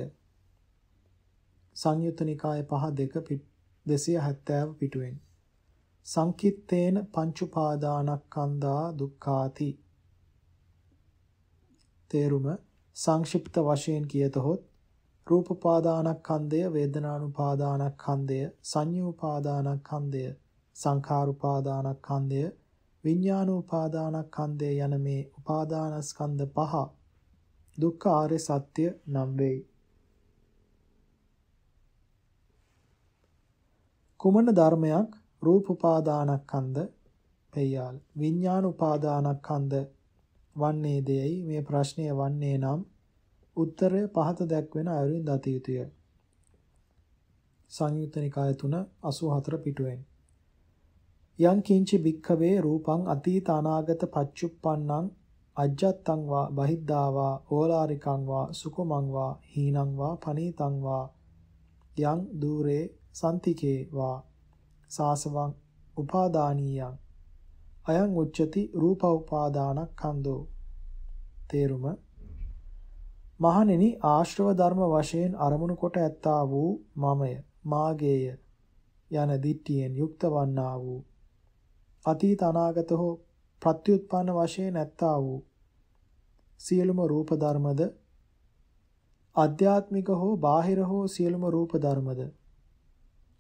සංයුත්ත නිකාය පහ දෙක 270 පිටුවෙන් සංකිත්තේන පංචඋපාදානස්කන්ධා දුක්ඛාති තේරුම සංක්ෂිප්ත වශයෙන් කියතොත් රූපපාදානස්කන්ධය වේදනානුපාදානස්කන්ධය සංඤ්ඤූපාදානස්කන්ධය සංඛාරුපාදානස්කන්ධය විඥානෝපාදානස්කන්ධය යන මේ උපාදානස්කන්ධ පහ දුක්ඛ ආර්ය සත්‍ය නම් වෙයි. කුමන ධර්මයක් රූප උපාදානස්කන්ධ පෙයාල විඥාන උපාදානස්කන්ධ වන්නේ දෙයයි මේ ප්‍රශ්නය වන්නේ නම් උත්තරය පහත දක්වන අයුරින් දත යුතුය සංයුත්ත නිකාය 3 84 පිටුවෙන් යං කිංචි භික්ඛවේ රූපං අතීත අනාගත පච්චුප්පන්නං අජ්ජත්තං වා බහිද්ධාවා ඕලාරිකං වා සුකුමං වා හීනං වා පනීතං වා යං দূරේ සන්තිකේ වා සාසවං උපාදානීයං අයං උච්චති රූප උපාදානක්ඛන්தோ තේරුම මහණෙනි ආශ්‍රව ධර්ම වශයෙන් අරමුණු කොට ඇත්තා වූ මමය මාගේය යන දිට්ඨියෙන් යුක්ත වන්නා වූ අතීත අනාගත හෝ ප්‍රත්‍යুৎපන්න වශයෙන් ඇත්තා වූ සියලුම රූප ධර්මද අධ්‍යාත්මික හෝ බාහිර හෝ සියලුම රූප ධර්මද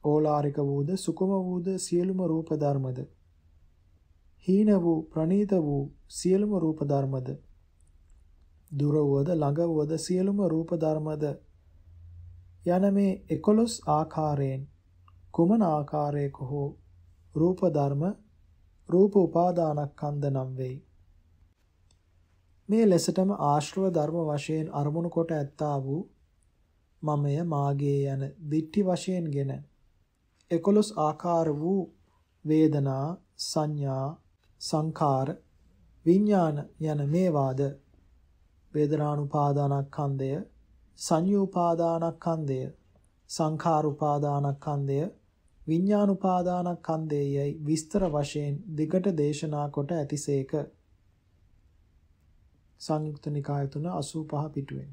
ඕලාරික වූද සුකුම වූද සියලුම රූප ධර්මද හීන වූ ප්‍රණීත වූ සියලුම රූප ධර්මද දුර වූද ළඟ වූද සියලුම රූප ධර්මද යන මේ 11 ආකාරයෙන් කුමන ආකාරයක හෝ රූප ධර්ම රූප උපාදානස්කන්ධ නම් වෙයි මේ ලෙසටම ආශ්‍රව ධර්ම වශයෙන් අරමුණු කොට ඇත්තා වූ මමය මාගේ යන දිට්ටි වශයෙන්ගෙන 11 ආකාර වූ වේදනා සංඥා සංඛාර විඥාන යන මේවාද වේදනානුපාදානස්කන්ධය සංයෝපාදානස්කන්ධය සංඛාරුපාදානස්කන්ධය විඥානුපාදානස්කන්ධයයි විස්තර වශයෙන් දෙකට දේශනා කොට ඇතිසේක සංයුක්ත නිකාය තුන 85 පිටුවෙන්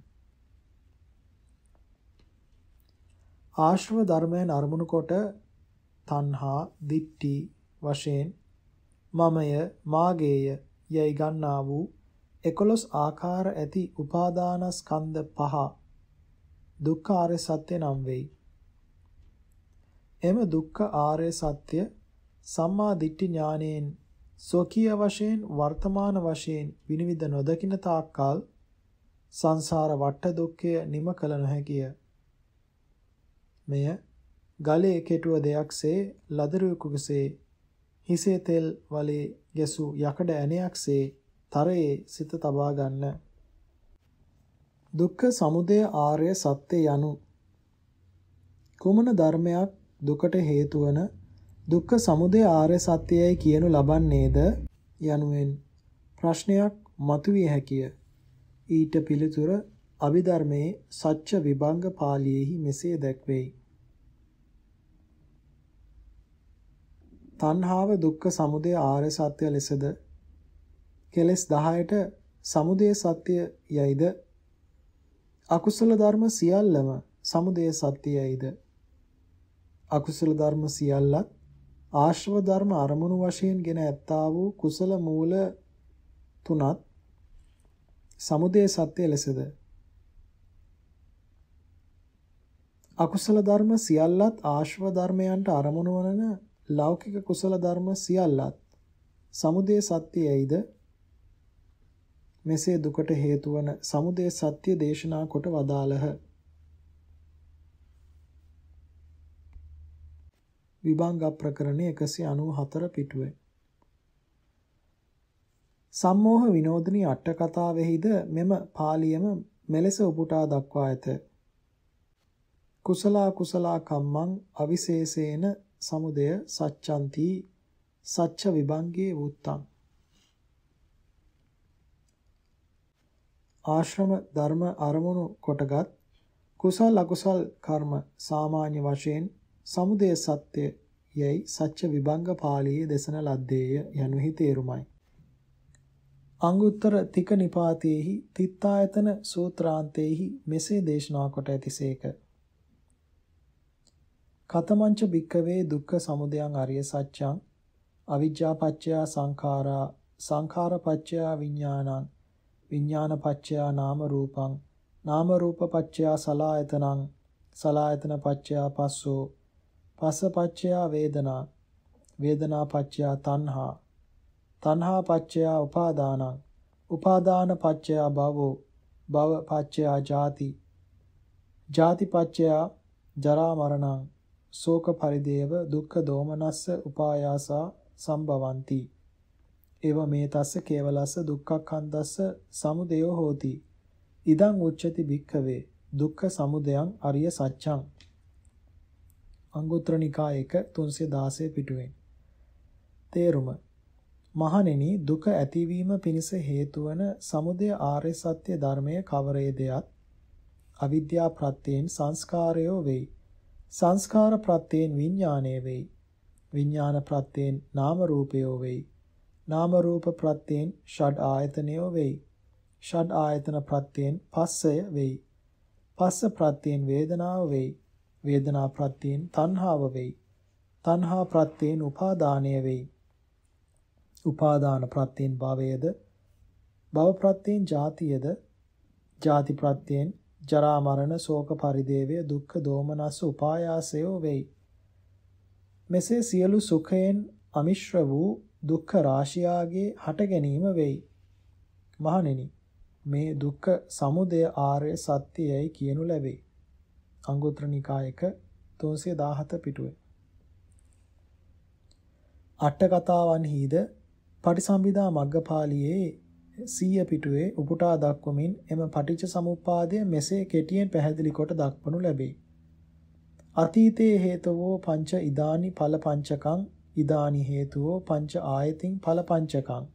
ආශ්‍රව ධර්මයන් අරමුණු කොට තණ්හා, දිට්ටි වශයෙන් මමය, මාගේය යයි ගන්නා වූ 11 ආකාර ඇති උපාදානස්කන්ධ පහ දුක්ඛ ආර්ය සත්‍ය නම් වෙයි. එම දුක්ඛ ආර්ය සත්‍ය සම්මා දිට්ඨි ඥානයෙන් ස්වකීය වශයෙන් වර්තමාන වශයෙන් විනිවිද නොදකින තාක්කල් සංසාර වට දුක්ඛය නිම කල නොහැකිය. මෙය ගලේ කෙටුව දෙයක්සේ ලදරුවෙකුගේ හිසේ තෙල් වලේ ගැසූ යකඩ ඇණයක්සේ තරයේ සිත තබා ගන්න. දුක්ඛ සමුදය ආර්ය සත්‍ය යනු කුමන ධර්මයක් දුකට හේතු වන දුක්ඛ සමුදය ආර්ය සත්‍යයයි කියනු ලබන්නේද යනුවෙන් ප්‍රශ්නයක් මතුවිය හැකිය. ඊට පිළිතුර අභිධර්මයේ සත්‍ය විභංග පාළියේහි මෙසේ දැක්වෙයි. තණ්හාව දුක්ඛ සමුදය ආර්ය සත්‍ය ලෙසද කෙලස් 10ට සමුදය සත්‍ය යයිද අකුසල ධර්ම සියල්ලම සමුදය සත්‍යයයිද අකුසල ධර්ම සියල්ලත් ආශ්‍රව ධර්ම අරමුණු වශයෙන් ගෙන ඇත්තා වූ කුසල මූල තුනත් සමුදය සත්‍ය ලෙසද අකුසල ධර්ම සියල්ලත් ආශ්‍රව ධර්මයන්ට අරමුණු වන ලෞකික කුසල ධර්ම සියල්ලත් සමුදය සත්‍යයයිද මෙසේ දුකට හේතු වන සමුදය සත්‍ය දේශනා කොට වදාළහ. විභංග ප්‍රකරණ 194 පිටුවේ සම්මෝහ විනෝදනී අට කතාවෙහිද මෙම පාලියම මෙලෙස උපුටා දක්වා ඇත. කුසලා කුසලා කම්මං අවිශේෂේන සමුදය සච්ඡන්ති සච්ච විභංගේ වුත්තං ආශ්‍රම ධර්ම අරමුණු කොටගත් කුසල් අකුසල් කර්ම සාමාන්‍ය වශයෙන් සමුදය සත්‍ය යයි සච්ච විභංග පාළියේ දේශන ලද්දේය යනුහි තේරුමයි අංගුත්තර තික නිපාතේහි තිත්තායතන සූත්‍රාන්තේහි මෙසේ දේශනා කොට ඇතිසේක කතමංච භික්කවේ දුක්ඛ සමුදයං අරිය සත්‍යං අවිජ්ජාපච්චයා සංඛාරා සංඛාරපච්චයා විඥානං විඥානපච්චයා නාම රූපං නාම රූපපච්චයා සලායතනං සලායතනපච්චයා පස්සෝ පස්සපච්චයා වේදනා වේදනාපච්චයා තණ්හා තණ්හාපච්චයා උපාදානං උපාදානපච්චයා භවෝ භවපච්චයා ජාති ජාතිපච්චයා ජරා මරණං ශෝක පරිදේව දුක්ඛ දෝමනස්ස උපායාසා සම්භවಂತಿ එව මේ තස්ස කේවලස්ස දුක්ඛක්ඛන්දස්ස සමුදයෝ හෝති ඉදං උච්චති භික්ඛවේ දුක්ඛ සමුදයං අරිය සත්‍යං අංගුත්තර නිකායක 316 පිටුවෙන් තේරුම මහණෙනි දුක ඇතිවීම පිණිස හේතු වන සමුදය ආර්ය සත්‍ය ධර්මයේ කවරේදයක් අවිද්‍යා ප්‍රත්‍යයෙන් සංස්කාරයෝ වෙයි සංස්කාර ප්‍රත්‍යයෙන් විඥාණය වෙයි. විඥාන ප්‍රත්‍යයෙන් නාම රූපයෝ වෙයි. නාම රූප ප්‍රත්‍යයෙන් ෂඩ් ආයතනයෝ වෙයි. ෂඩ් ආයතන ප්‍රත්‍යයෙන් පස්සය වෙයි. පස්ස ප්‍රත්‍යයෙන් වේදනාව වෙයි. වේදනා ප්‍රත්‍යයෙන් තණ්හාව වෙයි. තණ්හා ප්‍රත්‍යයෙන් උපාදානය වෙයි. උපාදාන ප්‍රත්‍යයෙන් භවයේද භව ප්‍රත්‍යයෙන් ජාතියද ජාති ප්‍රත්‍යයෙන් ජරා මරණ ශෝක පරිදේවය දුක්ඛ දෝමනස්ස උපායාසය වෙයි. මෙසේ සියලු සුඛයෙන් අමිශ්‍ර වූ දුක්ඛ රාශියාගේ හට ගැනීම වෙයි. මහණෙනි මේ දුක්ඛ සමුදය ආර්ය සත්‍යයයි කියනු ලැබේ. අංගුත්තර නිකායක 317 පිටුවේ. අට කතාවන්හිද පටිසම්භිදා මග්ගපාළියේ සීය පිටුවේ උපුටා දක්වමින් එම පටිච්ච සමුප්පාදය මෙසේ කෙටියෙන් පැහැදිලි කොට දක්වනු ලැබේ. අතීතයේ හේතවෝ පංච ඉදානි ඵල පංචකං ඉදානි හේතුවෝ පංච ආයතින් ඵල පංචකං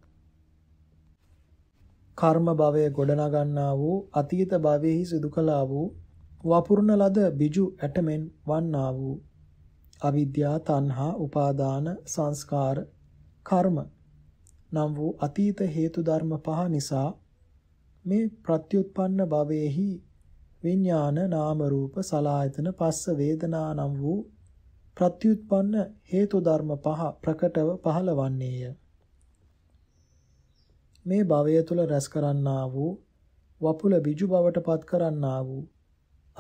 කර්ම භවය ගොඩනගන්නා වූ අතීත භවයේහි සිදු කළා වූ වපුරන ලද biju ඇටමෙන් වන්නා වූ අවිද්‍යා තණ්හා උපාදාන සංස්කාර කර්ම නම් වූ අතීත හේතු ධර්ම පහ නිසා මේ ප්‍රත්‍යুৎපන්න භවයේහි විඥාන නාම රූප සලායතන පස්ස වේදනා නම් වූ ප්‍රත්‍යুৎපන්න හේතු ධර්ම පහ ප්‍රකටව පහළවන්නේය. මේ භවය තුල රැස් කරන්නා වූ වපුල biju බවට පත් කරන්නා වූ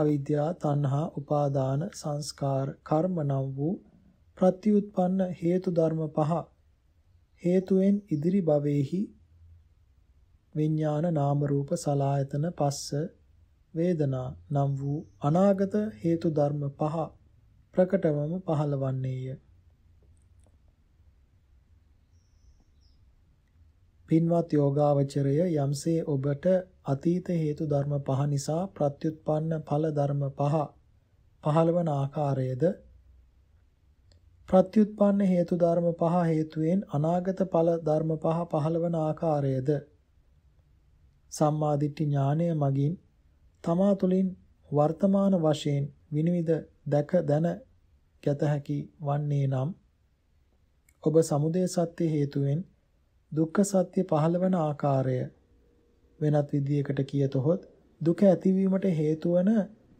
අවිද්‍යා තණ්හා උපාදාන සංස්කාර කර්ම නම් වූ ප්‍රත්‍යুৎපන්න හේතු ධර්ම පහ හේතුවෙන් ඉදිරි භවෙහි විඥාන නාම රූප සලායතන පස්ස වේදනා නම් වූ අනාගත හේතු ධර්ම පහ ප්‍රකටවම පහළවන්නේය. පින්වත් යෝගාවචරය යම්සේ ඔබට අතීත හේතු ධර්ම පහ නිසා ප්‍රත්‍යুৎপন্ন ඵල ධර්ම පහ පහළවන ආකාරයේද ප්‍රත්‍යুৎපන්න හේතු ධර්ම පහ හේතුයෙන් අනාගත ඵල ධර්ම පහ පහළවන ආකාරයද සම්මා දිට්ඨි ඥානය මගින් තමා තුළින් වර්තමාන වශයෙන් විනිවිද දැක දැන ගත හැකි වන්නේ නම් ඔබ සමුදය සත්‍ය හේතුවෙන් දුක්ඛ සත්‍ය පහළවන ආකාරය වෙනත් විදියකට කියතොත් දුක ඇතිවීමට හේතු වන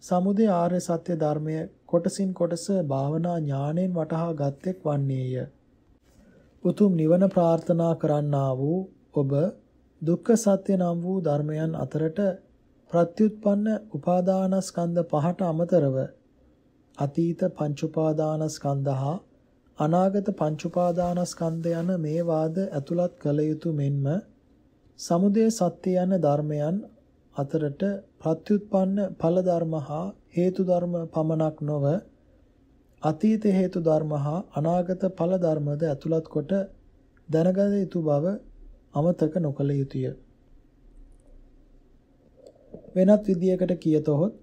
සමුදය ආර්ය සත්‍ය ධර්මය කොටසින් කොටස භාවනා ඥාණයෙන් වටහා ගත්තෙක් වන්නේය. උතුම් නිවන ප්‍රාර්ථනා කරන්නා වූ ඔබ දුක්ඛ සත්‍ය නම් වූ ධර්මයන් අතරට ප්‍රත්‍යুৎපන්න උපාදානස්කන්ධ පහට අමතරව අතීත පංච උපාදානස්කන්ධ හා අනාගත පංච උපාදානස්කන්ධ යන මේ වාද ඇතුළත් කළ යුතු මෙන්ම සමුදය සත්‍ය යන ධර්මයන් අතරට ප්‍රත්‍යুৎපන්න ඵල ධර්ම හා හේතු ධර්ම පමණක් නොව අතීත හේතු ධර්ම හා අනාගත ඵල ධර්මද ඇතුළත් කොට දැනගත යුතු බව අමතක නොකළ යුතුය. වෙනත් විදියකට කියතොත්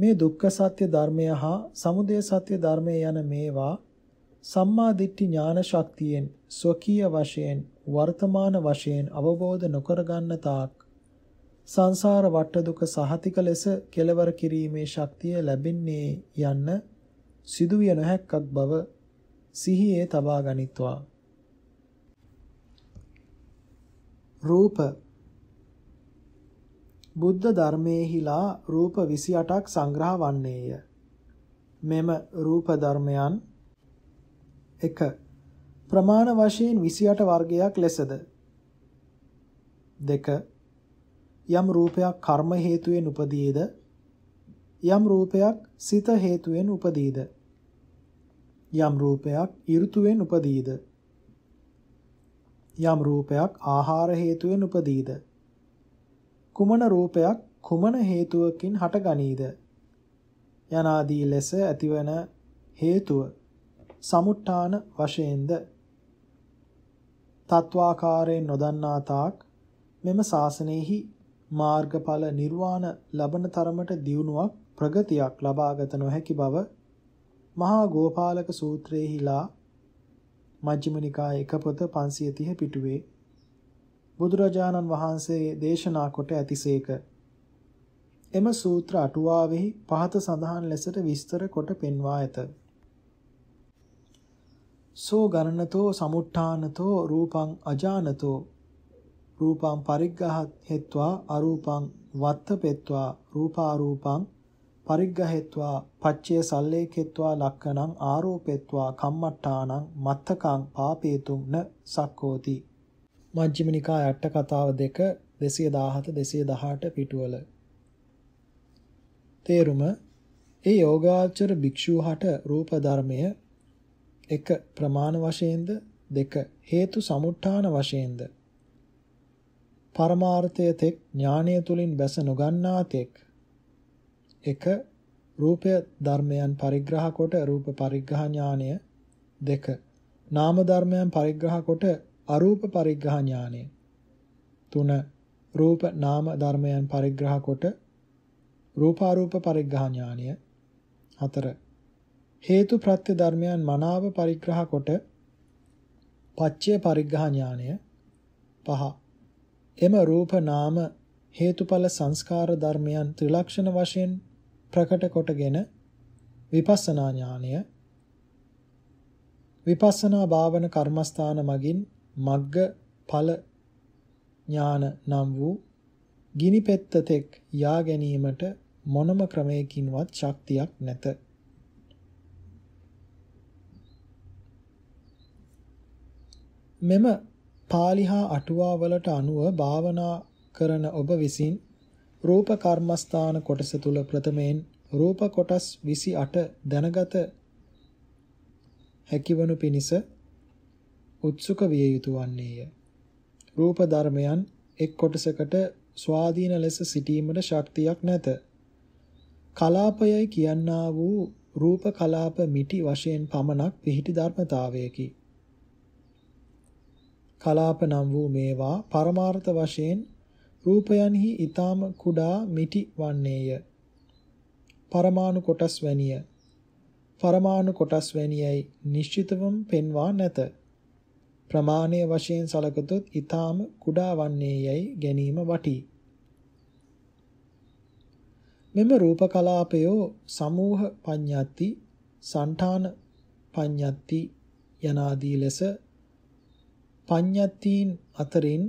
මේ දුක්ඛ සත්‍ය ධර්මය හා සමුදය සත්‍ය ධර්මය යන මේවා සම්මා දිට්ඨි ඥාන ශක්තියෙන් ස්වකීය වශයෙන් වර්තමාන වශයෙන් අවබෝධ නොකර ගන්න තාක් සංසාර වට දුක සහතික ලෙස කෙලවර කිරීමේ ශක්තිය ලැබෙන්නේ යන්න සිදුවිය නොහැක්කක් බව සිහියේ තබා ගනිත්වා රූප බුද්ධ ධර්මයේහිලා රූප 28ක් සංග්‍රහ වන්නේය. මෙම රූප ධර්මයන් 1. ප්‍රමාණ වශයෙන් 28 වර්ගයක් ලෙසද 2. යම් රූපයක් කර්ම හේතුවෙන් උපදීද යම් රූපයක් සිත හේතුවෙන් උපදීද යම් රූපයක් ඍතුවෙන් උපදීද යම් රූපයක් ආහාර හේතුවෙන් උපදීද කුමන රූපයක් කුමන හේතුවකින් හටගනීද යනාදී ලෙස ඇතිවන හේතුව සමුට්ටාන වශයෙන්ද තත්වාකාරයෙන් නොදන්නා තාක් මෙම ශාසනයෙහි මාර්ගඵල නිර්වාණ ලබන තරමට දියුණුවක් ප්‍රගතියක් ලබාගත නොහැකි බව මහා ගෝපාලක සූත්‍රයේහිලා මජ්ක්‍ධිම නිකායේ එක පොත 530 පිටුවේ බුදුරජාණන් වහන්සේ දේශනා කොට ඇතිසේක එම සූත්‍ර අටුවාවෙහි පහත සඳහන් ලෙසට විස්තර කොට පෙන්වා ඇත සෝ ගණනතෝ සමුට්ඨානතෝ රූපං අජානතෝ රූපං පරිග්ගහෙත්වා අරූපං වත්තපෙත්වා රූපාරූපං පරිග්ගහෙත්වා පච්චය සල්ලේකෙත්වා ලක්කනං ආරෝපෙත්වා කම්මට්ටානං මත්තකං පාපේතුම්න සක්කෝති මජ්ක්‍ධිම නිකාය අට කතාව දෙක 217 218 පිටුවල තේරුම ඒ යෝගාචර භික්ෂූහට රූප ධර්මය 1 ප්‍රමාණ වශයෙන්ද 2 හේතු සමුට්ඨාන වශයෙන්ද පරමාර්ථය තෙක් ඥානය තුලින් බැස නොගන්නා තෙක් එක රූපය ධර්මයන් පරිග්‍රහ කොට රූප පරිග්‍රහ ඥානය දෙක නාම ධර්මයන් පරිග්‍රහ කොට අරූප පරිග්‍රහ ඥානය තුන රූප නාම ධර්මයන් පරිග්‍රහ කොට රූපාරූප පරිග්‍රහ ඥානය හතර හේතු ප්‍රත්‍ය ධර්මයන් මනාව පරිග්‍රහ කොට පච්චය පරිග්‍රහ ඥානය පහ එම රූප නාම හේතුඵල සංස්කාර ධර්මයන් ත්‍රිලක්ෂණ වශයෙන් ප්‍රකට කොටගෙන විපස්සනා ඥානය විපස්සනා භාවන කර්මස්ථාන මගින් මග්ග ඵල ඥාන නම් වූ ගිනි පෙත්ත තෙක් යා ගැනීමට මොනම ක්‍රමයකින්වත් ශක්තියක් නැත. මෙම පාලි හා අටුවා වලට අනුව භාවනා කරන ඔබ විසින් රූප කර්මස්ථාන කොටස තුල ප්‍රථමයෙන් රූප කොටස් 28 දැනගත හැකිවනු පිණිස උත්සුක විය යුතු වන්නේය. රූප ධර්මයන් එක් කොටසකට ස්වාධීන ලෙස සිටීමට ශක්තියක් නැත. කලාපයයි කියනා වූ රූප කලාප මිටි වශයෙන් පමණක් පිහිටි ධර්මතාවයකි. කලාප නම් වූ මේවා පරමාර්ථ වශයෙන් රූපයන්හි ඊටාම කුඩා මිටි වන්නේය. පරමාණු කොටස් වැනිය. පරමාණු කොටස් වැනියයි නිශ්චිතවම පෙන්වා නැත. ප්‍රමාණය වශයෙන් සලකතොත් ඊටාම කුඩා වන්නේයයි ගැනීම වටී. මෙම රූප කලාපයෝ සමූහ පඤ්ඤාති, సంతාන පඤ්ඤාති යනාදී ලෙස පඤ්ඤත්තීන් අතරින්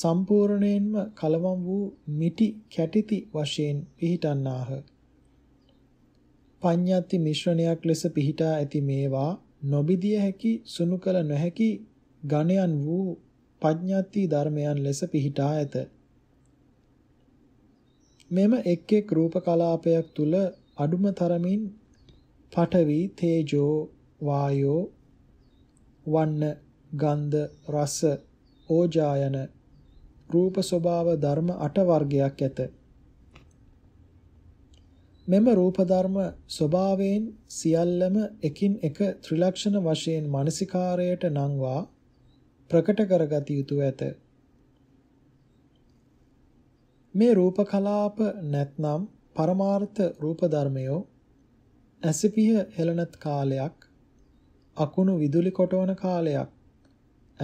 සම්පූර්ණයෙන්ම කලවම් වූ මිටි කැටිති වශයෙන් පිහිටන්නාහ. පඤ්ඤත්ති මිශ්‍රණයක් ලෙස පිහිටා ඇති මේවා නොබිදිය හැකි සුනු කළ නොහැකි ඝණයන් වූ පඤ්ඤත්ති ධර්මයන් ලෙස පිහිටා ඇත. මෙම එක් එක් රූප කලාපයක් තුල අඩුම තරමින් පඨවි තේජෝ වායෝ වන්න ගන්ධ රස ඕජායන රූප ස්වභාව ධර්ම 8 වර්ගයක් ඇත. මෙම රූප ධර්ම ස්වභාවයෙන් සියල්ලම එකින් එක ත්‍රිලක්ෂණ වශයෙන් මානසිකාරයට නංවා ප්‍රකට කරගත යුතුය ඇත. මේ රූප කලාප නැත්නම් පරමාර්ථ රූප ධර්මයෝ ඇසිපිය හෙළනත් කාලයක් අකුණු විදුලි කොටවන කාලයක්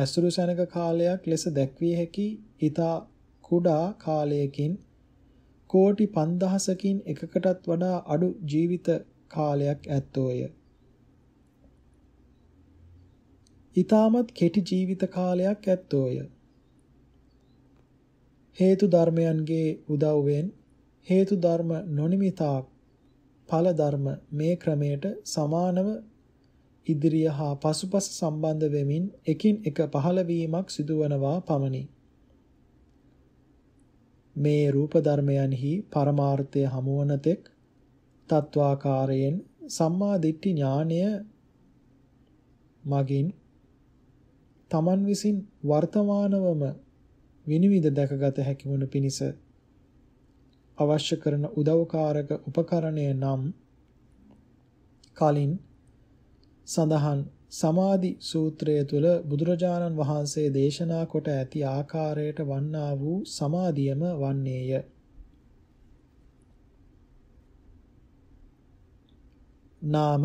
ඇසුරු සැනක කාලයක් ලෙස දැක්විය හැකි ඊතා කුඩා කාලයකින් කෝටි 5000කින් එකකටත් වඩා අඩු ජීවිත කාලයක් ඇත්තෝය. ඊ타මත් කෙටි ජීවිත කාලයක් ඇත්තෝය. හේතු ධර්මයන්ගේ උදව්වෙන් හේතු ධර්ම නොනිමිතා ඵල ධර්ම මේ ක්‍රමයට සමානව ඉදිරිය හා පසුපස සම්බන්ධ වෙමින් එකින් එක පහළ වීමක් සිදුවනවා පමණි. මේ රූප ධර්මයන්හි පරමාර්ථය හමුවන තෙක් තත්වාකාරයෙන් සම්මා දිට්ඨි ඥානය මගින් තමන් විසින් වර්තමානවම විනිවිද දැකගත හැකි වුණ පිණිස අවශ්‍ය කරන උදව්කාරක උපකරණය නම් කලින් සඳහන් සමාධි සූත්‍රය තුල බුදුරජාණන් වහන්සේ දේශනා කොට ඇති ආකාරයට වන්නා වූ සමාධියම වන්නේය. නාම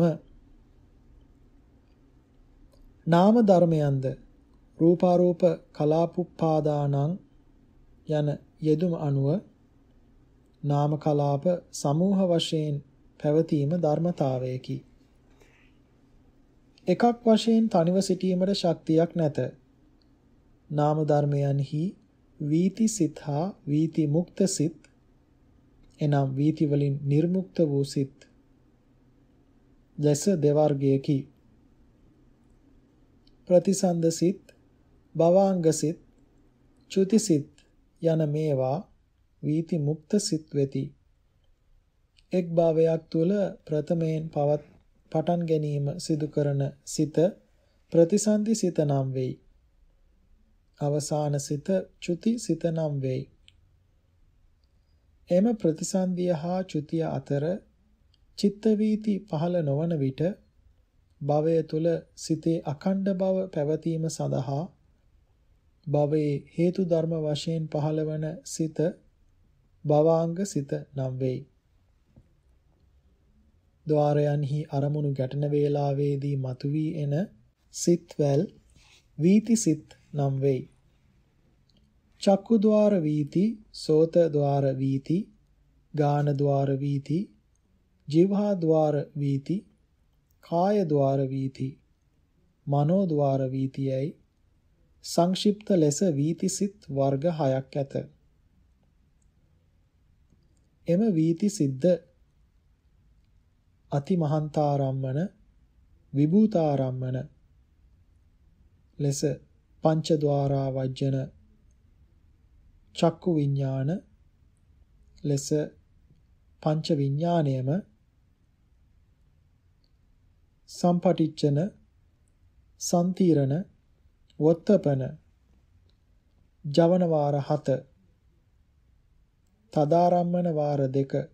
නාම ධර්මයන්ද රූපාරූප කලාපුප්පාදානං යන යෙදුම අනුව නාම කලාප සමූහ වශයෙන් පැවතීම ධර්මතාවයකි. එකක් වශයෙන් තනිව සිටීමට ශක්තියක් නැත. නාම ධර්මයන්හි වීති සිත හා වීති මුක්ත සිත එනම් වීති වලින් නිර්මුක්ත වූ සිත දැස දෙවර්ගයකි. ප්‍රතිසන්ද සිත, භවාංග සිත, චුති සිත යන මේවා වීති මුක්ත සිත් වෙති. එක් භාවයක් තුල ප්‍රථමයෙන් පවත් පටන් ගැනීම සිදු කරන සිත ප්‍රතිසන්දි සිත නම් වෙයි. අවසාන සිත චුති සිත නම් වෙයි. එම ප්‍රතිසන්දිය හා චුතිය අතර චිත්ත වීති පහළ නොවන විට භවය තුල සිතේ අකණ්ඩ බව පැවතීම සඳහා භවයේ හේතු ධර්ම වශයෙන් පහළවන සිත භවාංග සිත නම් වෙයි. ද්වාරයන්හි අරමුණු ගැටෙන වේලාවේදී මතුවී එන සිත්වැල් වීති සිත් නම් වෙයි. චක්කු ద్వාර වීති, සෝත ద్వාර වීති, ගාන ద్వාර වීති, જીවහා ద్వාර වීති, කාය ద్వාර වීති, මනෝ ద్వාර වීතියයි සංක්ෂිප්ත ලෙස වීති සිත් වර්ග 6ක් ඇත. එම වීති සිද්ද අතිමහන්තාරම්මන විභූතාරම්මන ලෙස පංචද්වාරා වජ්ජන චක්කු විඥාන ලෙස පංච විඥාණයම සම්පටිච්ඡන සම්තිරණ වොත්තපන ජවන වාර 7 තදාරම්මන වාර 2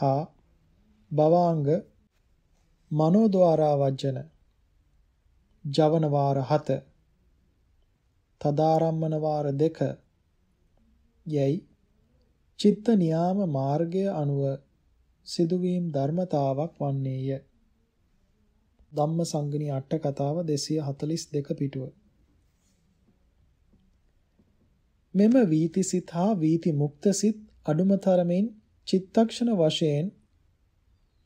හා භවාංග මනෝද්වාරා වජ්ජන ජවන වාර 7 තදාරම්මන වාර 2 යයි චිත්ත නියාම මාර්ගය අනුව සිදුවීම් ධර්මතාවක් වන්නේය ධම්ම සංගණී අට කතාව 242 පිටුව මෙම වීතිසිත හා වීති මුක්තසිත අඩුම තරමින් චිත්තක්ෂණ වශයෙන්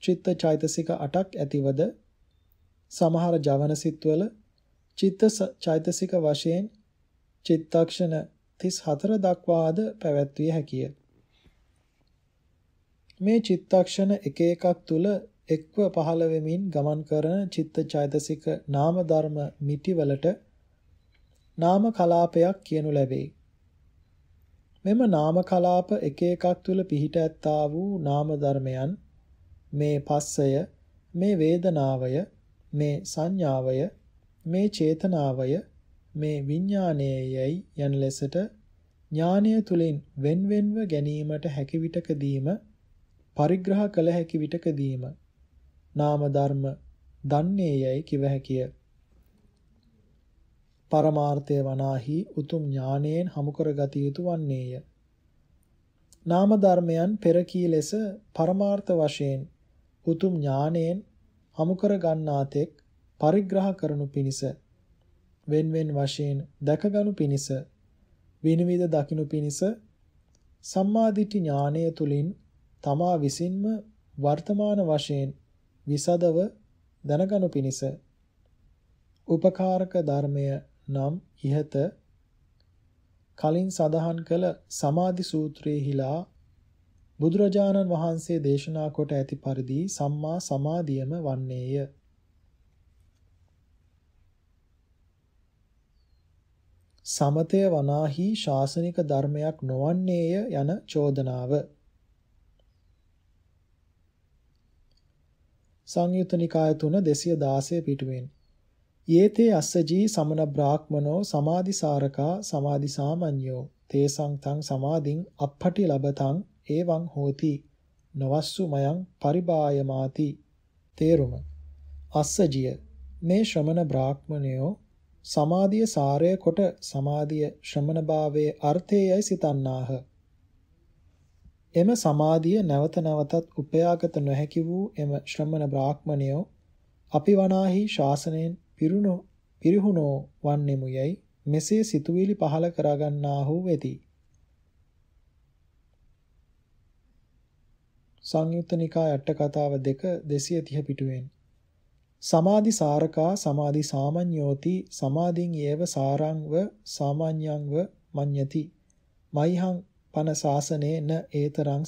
චිත්ත චෛතසික 8ක් ඇතිවද සමහර ජවන සිත්වල චිත්ත චෛතසික වශයෙන් චිත්තක්ෂණ 34 දක්වාද පැවැත්විය හැකිය. මේ චිත්තක්ෂණ එක එකක් තුල එක්ව පහළ වෙමින් ගමන් කරන චිත්ත චෛතසික නාම ධර්ම මිටිවලට නාම කලාපයක් කියනු ලැබේ. මෙම නාම කලාප එක එකක් තුල පිහිට ඇත්තා වූ නාම ධර්මයන් මේ පස්සය, මේ වේදනාවය, මේ සංඥාවය, මේ චේතනාවය, මේ විඥානයේයි යන ලෙසට ඥානය තුලින් wenwenව ගැනීමට හැකි විටකදීම පරිග්‍රහ කළ හැකි විටකදීම නාම ධර්ම දන්නේයයි කිව හැකිය. පරමාර්ථය වනාහි උතුම් ඥානයෙන් හමු කරගත යුතු වන්නේය. නාම ධර්මයන් පෙර කී ලෙස පරමාර්ථ වශයෙන් උතුම් ඥාණයෙන් හමු කර ගන්නාතෙක් පරිග්‍රහ කරනු පිණිස වෙන්වෙන් වශයෙන් දැකගනු පිණිස විනිවිද දකිනු පිණිස සම්මාදිටි ඥානය තුලින් තමා විසින්ම වර්තමාන වශයෙන් විසදව දැනගනු පිණිස උපකාරක ධර්මය නම් ইহත කලින් සඳහන් කළ සමාධි සූත්‍රයේහිලා බුදුරජාණන් වහන්සේ දේශනා කොට ඇති පරිදි සම්මා සමාධියම වන්නේය. සමතය වනාහි ශාසනික ධර්මයක් නොවන්නේය යන චෝදනාව. සංයුත්ත නිකාය තුන දෙසිය දාසය පිටුවෙන්. ඒතේ අස්සජී සමන බ්‍රාහ්මනෝ සමාධිසාරකා සමාධි සාමඥෝ තේසං තං සමාධින් අපපටි ලබතං එවං හෝති නවස්සු මයං පරිබායමාති තේරුම අස්සජිය මේ ශ්‍රමණ බ්‍රාහ්මණයෝ සමාධිය සාරය කොට සමාධිය ශ්‍රමණභාවයේ අර්ථයයි සිතන්නාහ එම සමාධිය නැවත නැවතත් උපයාගත නොහැකි වූ එම ශ්‍රමණ බ්‍රාහ්මණයෝ අපි වනාහි ශාසනයෙන් පිරුණෝ පිරිහුණෝ වන්නෙමු යයි මෙසේ සිතුවිලි පහළ කරගන්නාහු වෙති. සංයුත්ත නිකාය අට කතාව දෙක 230 පිටුවෙන් සමාධි සාරකා සමාධි සාමඤ්ඤෝති සමාධින් යේව සාරංව සාමාඤ්ඤංව මඤ්ඤති මයිහං පන සාසනේ න ඒතරං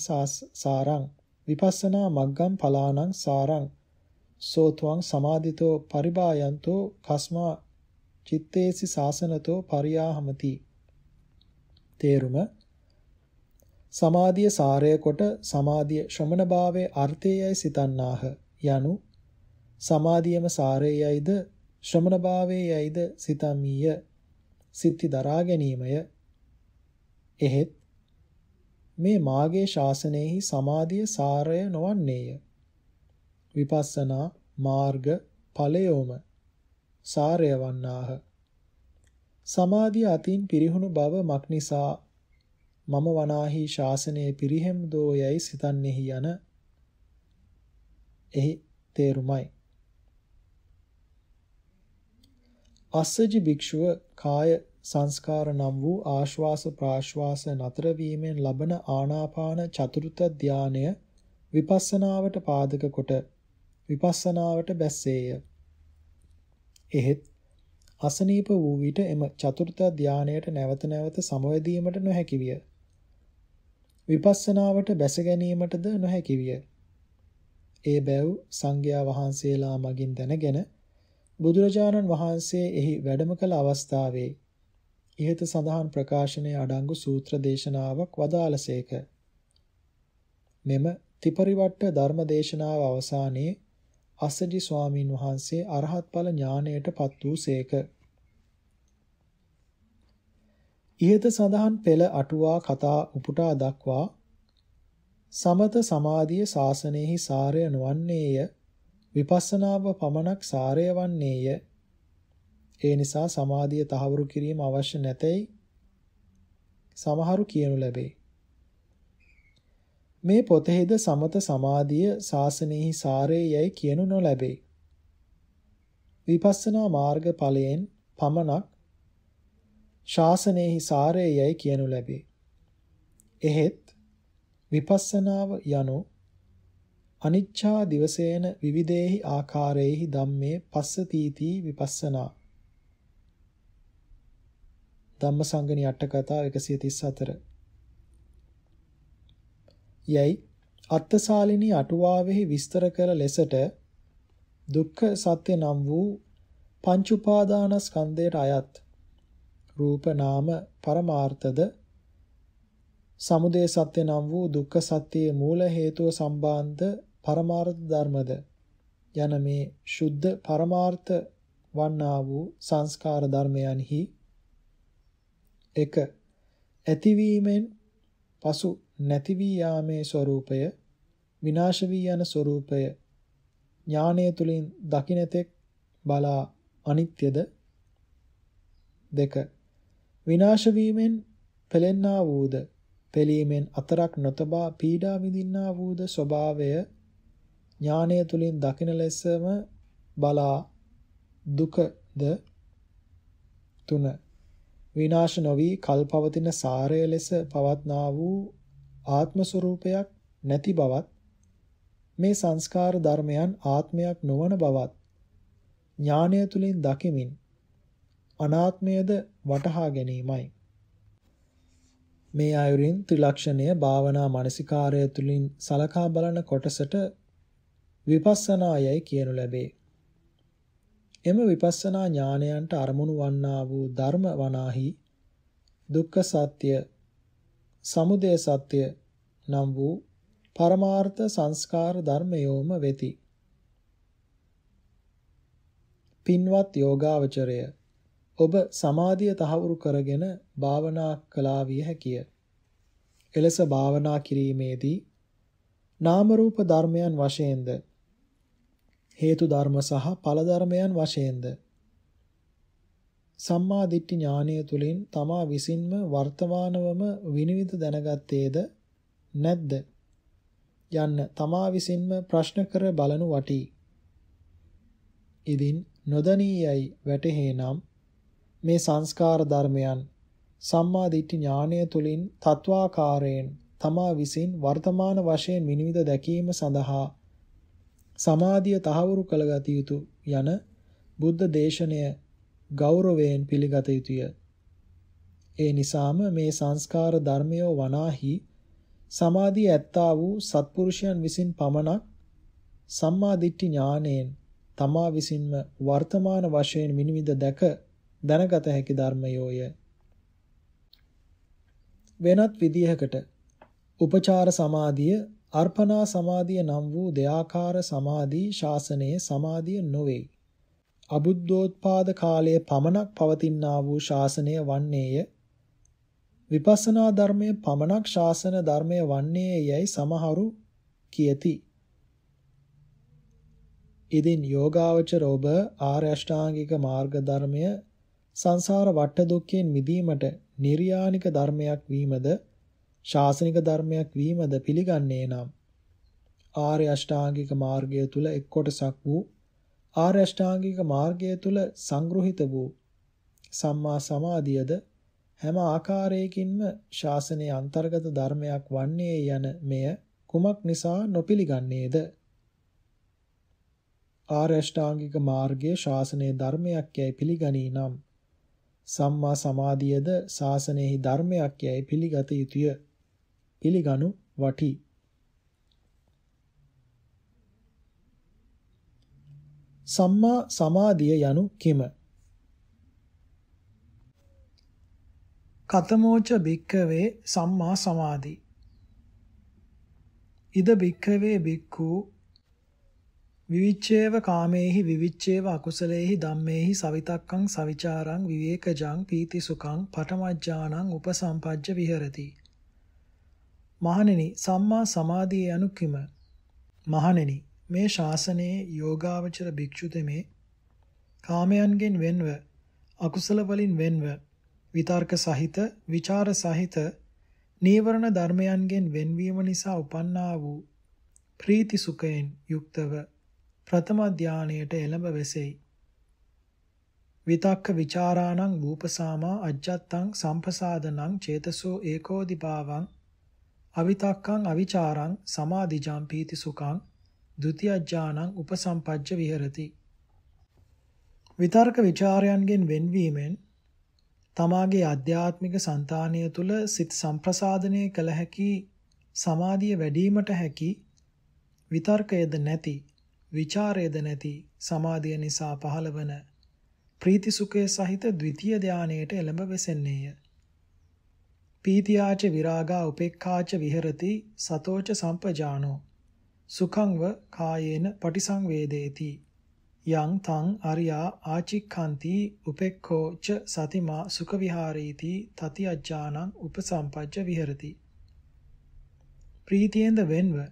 සාරං විපස්සනා මග්ගම් පලානං සාරං සෝතුවං සමාධිතෝ පරිබායන්තෝ කස්මා චිත්තේසි සාසනතෝ පරියාහමති තේරුම සමාධිය සාරය කොට සමාධිය ශ්‍රමණභාවයේ අර්ථයයි සිතන්නාහ යනු සමාධියම සාරයයිද ශ්‍රමණභාවයේයිද සිතමීය සිත්ති දරා ගැනීමය එහෙත් මේ මාගේ ශාසනයෙහි සමාධිය සාරය නොවන්නේය විපස්සනා මාර්ග ඵලයෝම සාරය වන්නාහ සමාධිය අතින් පිරිහුණු බව මක්නිසා මම වනාහි ශාසනයේ පිරිහෙම් දෝ යැයි සිතන්නේහි යන එහි තේරුමයි. අස්සජි භික්ෂුව කාය සංස්කාර නම් වූ ආශ්වාස ප්‍රාශ්වාස නතර වීමෙන් ලබන ආනාපාන චතුර්ථ ධානය විපස්සනාවට පාදක කොට විපස්සනාවට බැස්සේය. එහෙත් අසනීප වූ විට එම චතුර්ථ ධානයට නැවත නැවත සමවැදීමට නොහැකි විය. විපස්සනාවට බැස ගැනීමටද නොහැකි විය. ඒ බැව් සංඝයා වහන්සේලා මගින් දැනගෙන බුදුරජාණන් වහන්සේ එහි වැඩම කළ අවස්ථාවේ ඉහත සඳහන් ප්‍රකාශනයේ අඩංගු සූත්‍ර දේශනාවක් වදාළසේක. මෙම ත්‍රිපරිවට්ට ධර්ම දේශනාව අවසානයේ අස්සජි ස්වාමින් වහන්සේ අරහත් ඵල ඥාණයට පත් වූසේක. ඉහත සඳහන් පෙළ අටුවා කතා උපුටා දක්වා සමත සමාධිය ශාසනයෙහි සාරය නොවන්නේය විපස්සනාව පමණක් සාරය වන්නේය ඒ නිසා සමාධිය තහවුරු කිරීම අවශ්‍ය නැතයි සමහරු කියනු ලැබේ මේ පොතෙහිද සමත සමාධිය ශාසනයෙහි සාරය යයි කියනු නොලැබේ විපස්සනා මාර්ග ඵලයෙන් පමණක් ශාසනයෙහි සාරය යැයි කියනු ලැබේ. එහෙත් විපස්සනාව යනු අනිච්ඡා දිවසේන විවිධේහි ආකාරයේහි ධම්මේ පස්සතිති විපස්සනා ධම්මසංගණි අටකතා 134 යයි අත්තසාලිනී අටුවාවෙහි විස්තර කළ ලෙසට දුක්ඛ සත්‍ය නම් වූ පංච උපාදානස්කන්ධයට අයත් රූප නාම පරමාර්ථද සමුදය සත්‍ය නම් වූ දුක්ඛ සත්‍යයේ මූල හේතුව සම්බන්ධ පරමාර්ථ ධර්මද යන මේ සුද්ධ පරමාර්ථ වන්නා වූ සංස්කාර ධර්මයන්හි 1 ඇතිවීමෙන් පසු නැති වී යාමේ ස්වરૂපය විනාශ වී යන ස්වરૂපය ඥානය තුලින් දකින්නතෙක් බලා අනිත්‍යද 2 විනාශ වීමෙන් පෙලෙන්නා වූද පෙලීමෙන් අතරක් නොතබා පීඩා විඳින්නා වූද ස්වභාවය ඥානය තුලින් දකින ලෙසම බලා දුකද තුන විනාශ නොවි කල්පවතින සාරය ලෙස පවත්නා වූ ආත්ම ස්වરૂපයක් නැති බවත් මේ සංස්කාර ධර්මයන් ආත්මයක් නොවන බවත් ඥානය තුලින් දකිමින් අනාත්මයද වටහා ගැනීමයි. මේ අයුරින් ත්‍රිලක්ෂණය භාවනා මානසිකාරය තුළින් සලකා බලන කොටසට විපස්සනායයි කියනු ලැබේ. එම විපස්සනා ඥානයන්ට අරමුණු වන්නා වූ ධර්ම වනාහි දුක්ඛ සත්‍ය සමුදය සත්‍ය නම් වූ පරමාර්ථ සංස්කාර ධර්මයෝම වෙති. පින්වත් යෝගාවචරය ඔබ සමාධිය තහවුරු කරගෙන භාවනා කළා විය හැකිය. එලෙස භාවනා කිරීමේදී නාම රූප ධර්මයන් වශයෙන්ද හේතු ධර්ම සහ ඵල ධර්මයන් වශයෙන්ද සම්මා දිට්ඨි ඥානය තුලින් තමා විසින්ම වර්තමානවම විනිවිද දැනගත්තේද නැද්ද යන්න තමා විසින්ම ප්‍රශ්න කර බලනු වටී. ඉදින් නොදනීයයි වැටහේනම් මේ සංස්කාර ධර්මයන් සම්මා දිට්ඨි ඥානය තුලින් තත්වාකාරයෙන් තමා විසින් වර්තමාන වශයෙන් විනිවිද දැකීම සඳහා සමාධිය තහවුරු කළගත යුතු යන බුද්ධ දේශනය ගෞරවයෙන් පිළිගත යුතුය. ඒ නිසාම මේ සංස්කාර ධර්මය වනාහි සමාධිය ඇත්තා වූ සත්පුරුෂයන් විසින් පමණක් සම්මා දිට්ඨි ඥාණයෙන් තමා විසින්ම වර්තමාන වශයෙන් විනිවිද දැක දැනගත හැකි ධර්මයෝය. වෙනත් විදිහකට උපචාර සමාධිය අර්පණා සමාධිය නම් වූ දෙආකාර සමාධී ශාසනයේ සමාධිය නොවේ. අබුද්ධෝත්පාද කාලයේ පමණක් පවතිනා වූ ශාසනය වන්නේය. විපස්සනා ධර්මයේ පමණක් ශාසන ධර්මය වන්නේ යයි සමහරු කියති. ඉදින් යෝගාවචර ඔබ ආර්ය අෂ්ටාංගික මාර්ග ධර්මය සංසාර වට දුක්ඛයෙන් මිදීමට නිර්යානික ධර්මයක් වීමද ශාසනික ධර්මයක් වීමද පිළිගන්නේ නම් ආර්ය අෂ්ටාංගික මාර්ගය තුල එක් කොටසක් වූ ආර්ය අෂ්ටාංගික මාර්ගය තුල සංග්‍රහිත වූ සම්මා සමාධියද හැම ආකාරයකින්ම ශාසනයේ අන්තර්ගත ධර්මයක් වන්නේ යන මෙය කුමක් නිසා නොපිළිගන්නේද ආර්ය අෂ්ටාංගික මාර්ගයේ ශාසනයේ ධර්මයක් යයි පිළිගනී නම් සම්මා සමාධියද ශාසනයෙහි ධර්මයක් යයි පිළිගත යුතුය. පිළිගනු වටි. සම්මා සමාධිය යනු කිම? කතමෝච භික්කවේ සම්මා සමාධි. ඉද භික්කවේ භික්ඛූ විවිච්ඡේව කාමේහි විවිච්ඡේව අකුසලේහි ධම්මේහි සවිතක්කං සවිචාරං විවේකජං පීතිසුඛං පඨමඥානං උපසම්පජ්ජ විහෙරති මහණෙනි සම්මා සමාධිය යනු කිම මහණෙනි මේ ශාසනයේ යෝගාවචර භික්ෂුතෙමේ කාමයන්ගෙන් වෙන්ව අකුසල වලින් වෙන්ව විතර්ක සහිත විචාර සහිත නීවරණ ධර්මයන්ගෙන් වෙන්වීම නිසා උපන්නා වූ ප්‍රීති සුඛයෙන් යුක්තව ප්‍රථම ධානයේට එළඹ වෙසෙයි. විතක්ක ਵਿਚාරාණං රූපසාමා අජ්ජත්තං සම්පසාදනං චේතසෝ ඒකෝදිභාවං අවිතක්කං අවිචාරං සමාධිජාම් පීති සුඛං ဒ ුතියජ්ජානං උපසම්පජ්ජ විහෙරති. විතර්ක ਵਿਚාරයන්ගෙන් වෙන්වීමෙන් තමාගේ අධ්‍යාත්මික సంతානය තුල සිත සම්ප්‍රසාදනය කළ හැකි සමාධිය වැඩිවීමට හැකි විතර්කයේද නැති ਵਿචාරයේද නැති සමාධිය නිසා පහළවන ප්‍රීති සුඛය සහිත ද්විතීය ධානයට එළඹ වෙසෙන්නේය. පීතියාච විරාගා උපේක්ඛාච විහෙරති සතෝච සම්පජානෝ සුඛංව කායේන පටිසංවේදේති යං තං අරියා ආචික්ඛන්ති උපේක්ඛෝ ච සතිමා සුඛ විහාරීති තති අජ්ජානං උපසම්පජ්ජ විහෙරති ප්‍රීතියෙන්ද වෙන්ව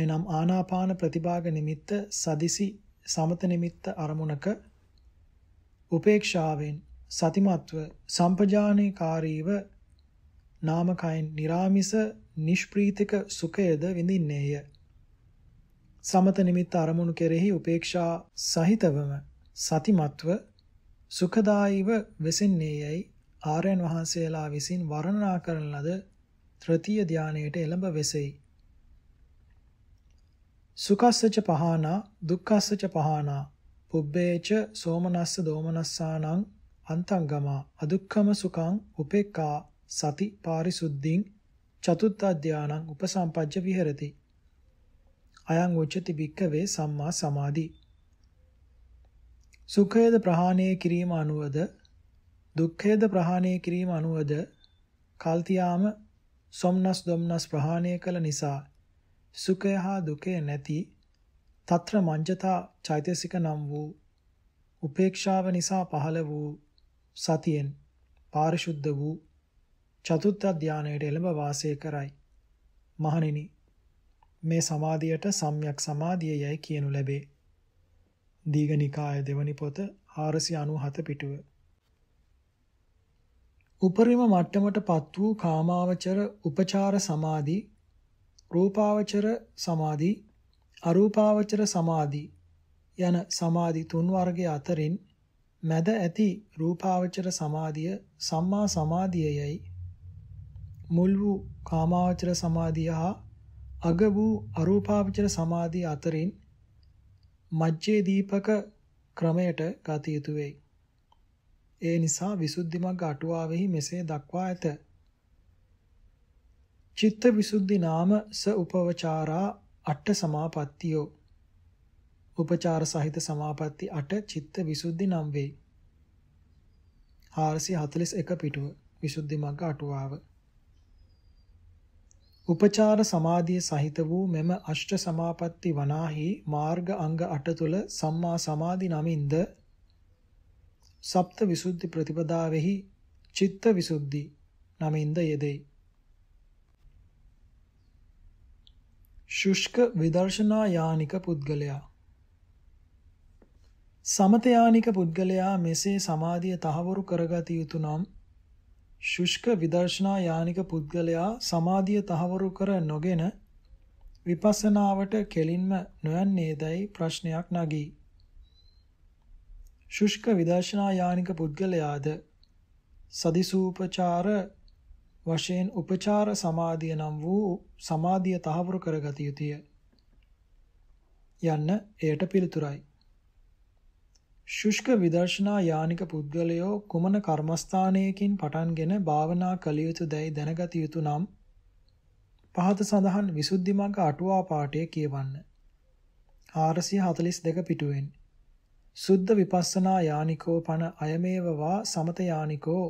එනම් ආනාපාන ප්‍රතිභාග නිමිත්ත සදිසි සමත නිමිත්ත අරමුණක උපේක්ෂාවෙන් සතිමත්ව සම්පජානේකාරීව නාමකයන් निराமிස නිෂ්ප්‍රීතික සුඛයද විඳින්නේය සමත නිමිත්ත අරමුණු කෙරෙහි උපේක්ෂා සහිතවම සතිමත්ව සුඛදායීව වෙසින්නේයයි ආර්යයන් වහන්සේලා විසින් වර්ණනා කරන ලද තෘතීය ධානයේට එළඹ වෙසෙයි සුකස්සච පහානා දුක්ඛස්සච පහානා පුබ්බේච සෝමනස්ස දෝමනස්සානං අන්තංගමා අදුක්ඛම සුඛං උපේක්ඛා සති පාරිසුද්ධින් චතුත්ථ ධානං උපසම්පජ්ජ විහෙරති අයං උච්චති භික්ඛවේ සම්මා සමාධි සුඛයද ප්‍රහාණය කිරීම අනුවද දුක්ඛයද ප්‍රහාණය කිරීම අනුවද කල්තියාම සොම්නස් දොම්නස් ප්‍රහාණය කළ නිසා සුඛය හා දුකය නැති తත්‍ර මඤ්ජතා චෛතසික නම් වූ උපේක්ෂාව නිසා පහළ වූ සතියෙන් පාරිශුද්ධ වූ චතුත්ථ ධානයට එළඹ වාසය කරයි. මහණෙනි මේ සමාධියට සම්්‍යක් සමාධිය යයි කියනු ලැබේ. දීඝනිකාය දෙවනි පොත 497 පිටුව. උපරිම මට්ටමටපත් වූ කාමාවචර උපචාර සමාධි රූපාවචර සමාධි අරූපාවචර සමාධි යන සමාධි තුන් වර්ගය අතරින් මැද ඇති රූපාවචර සමාධිය සම්මා සමාධියයි මුල් වූ කාමාවචර සමාධිය හා අග වූ අරූපාවචර සමාධිය අතරින් මජ්ජේ දීපක ක්‍රමයට ගත යුතුය. ඒ නිසා විසුද්ධි මග්ග අටුවාවෙහි මෙසේ දක්වා ඇත. චිත්ත විසුද්ධි නාම ස උපවචාරා අට සමාපත්තියෝ උපචාර සහිත සමාපatti 8 චිත්ත විසුද්ධි නම් වේ. 441 පිටුව විසුද්ධි මග්ග අටුවාව. උපචාර සමාධිය සහිත වූ මෙම අෂ්ට සමාපatti වනාහි මාර්ග අංග 8 තුල සම්මා සමාධි නමින්ද සප්ත විසුද්ධි ප්‍රතිපදාවෙහි චිත්ත විසුද්ධි නමින්ද යෙදෙයි. ශුෂ්ක විදර්ශනා යානික පුද්ගලයා සමත යානික පුද්ගලයා මෙසේ සමාධිය තහවුරු කරගත යුතු නම් ශුෂ්ක විදර්ශනා යානික පුද්ගලයා සමාධිය තහවුරු කර නොගෙන විපස්සනාවට කෙලින්ම නොයන්නේදයි ප්‍රශ්නයක් නගී. ශුෂ්ක විදර්ශනා යානික පුද්ගලයාද සදිසූපචාර වශයෙන් උපචාර සමාධිය නම් වූ සමාධිය තහවුරු කරගත යුතුය යන්න එයට පිළිතුරයි ශුෂ්ක විදර්ශනා යානික පුද්ගලයෝ කුමන කර්මස්ථානයකින් පටන්ගෙන භාවනා කළ යුතු දැයි දැනගත යුතු නම් පහත සඳහන් විසුද්ධි මඟ අටුවා පාඨය කියවන්න 442 පිටුවෙන් සුද්ධ විපස්සනා යානිකෝ පන අයමේවවා සමත යානිකෝ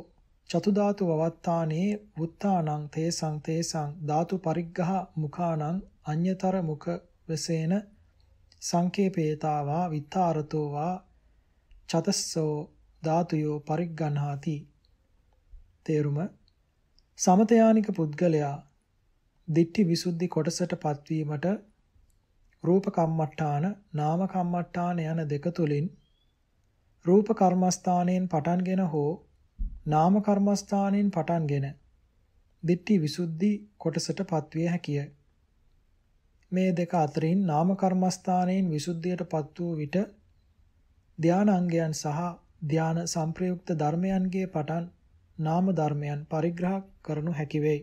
චතු ධාතු වවත්තානේ වුත්තානං තේසං තේසං ධාතු පරිග්ඝහ මුඛානං අඤ්‍යතර මුඛ වසේන සංකේපේතාවා විත්තාරතෝ වා චතස්සෝ ධාතුයෝ පරිග්ගණහාති තේරුම සමතයානික පුද්ගලයා දිට්ඨි විසුද්ධි කොටසට පත්වීමට රූප කම්මට්ටාන නාම කම්මට්ටාන යන දෙක තුලින් රූප කර්මස්ථානයෙන් පටන්ගෙන හෝ නාම කර්මස්ථානෙන් පටන්ගෙන දිට්ඨි විසුද්ධි කොටසට පත්විය හැකිය. මේ දෙක අතරින් නාම කර්මස්ථානෙන් විසුද්ධියටපත් වූ විට ධානාංගයන් සහ ධාන සංප්‍රයුක්ත ධර්මයන්ගේ පටන් නාම ධර්මයන් පරිග්‍රහ කරනු හැකි වෙයි.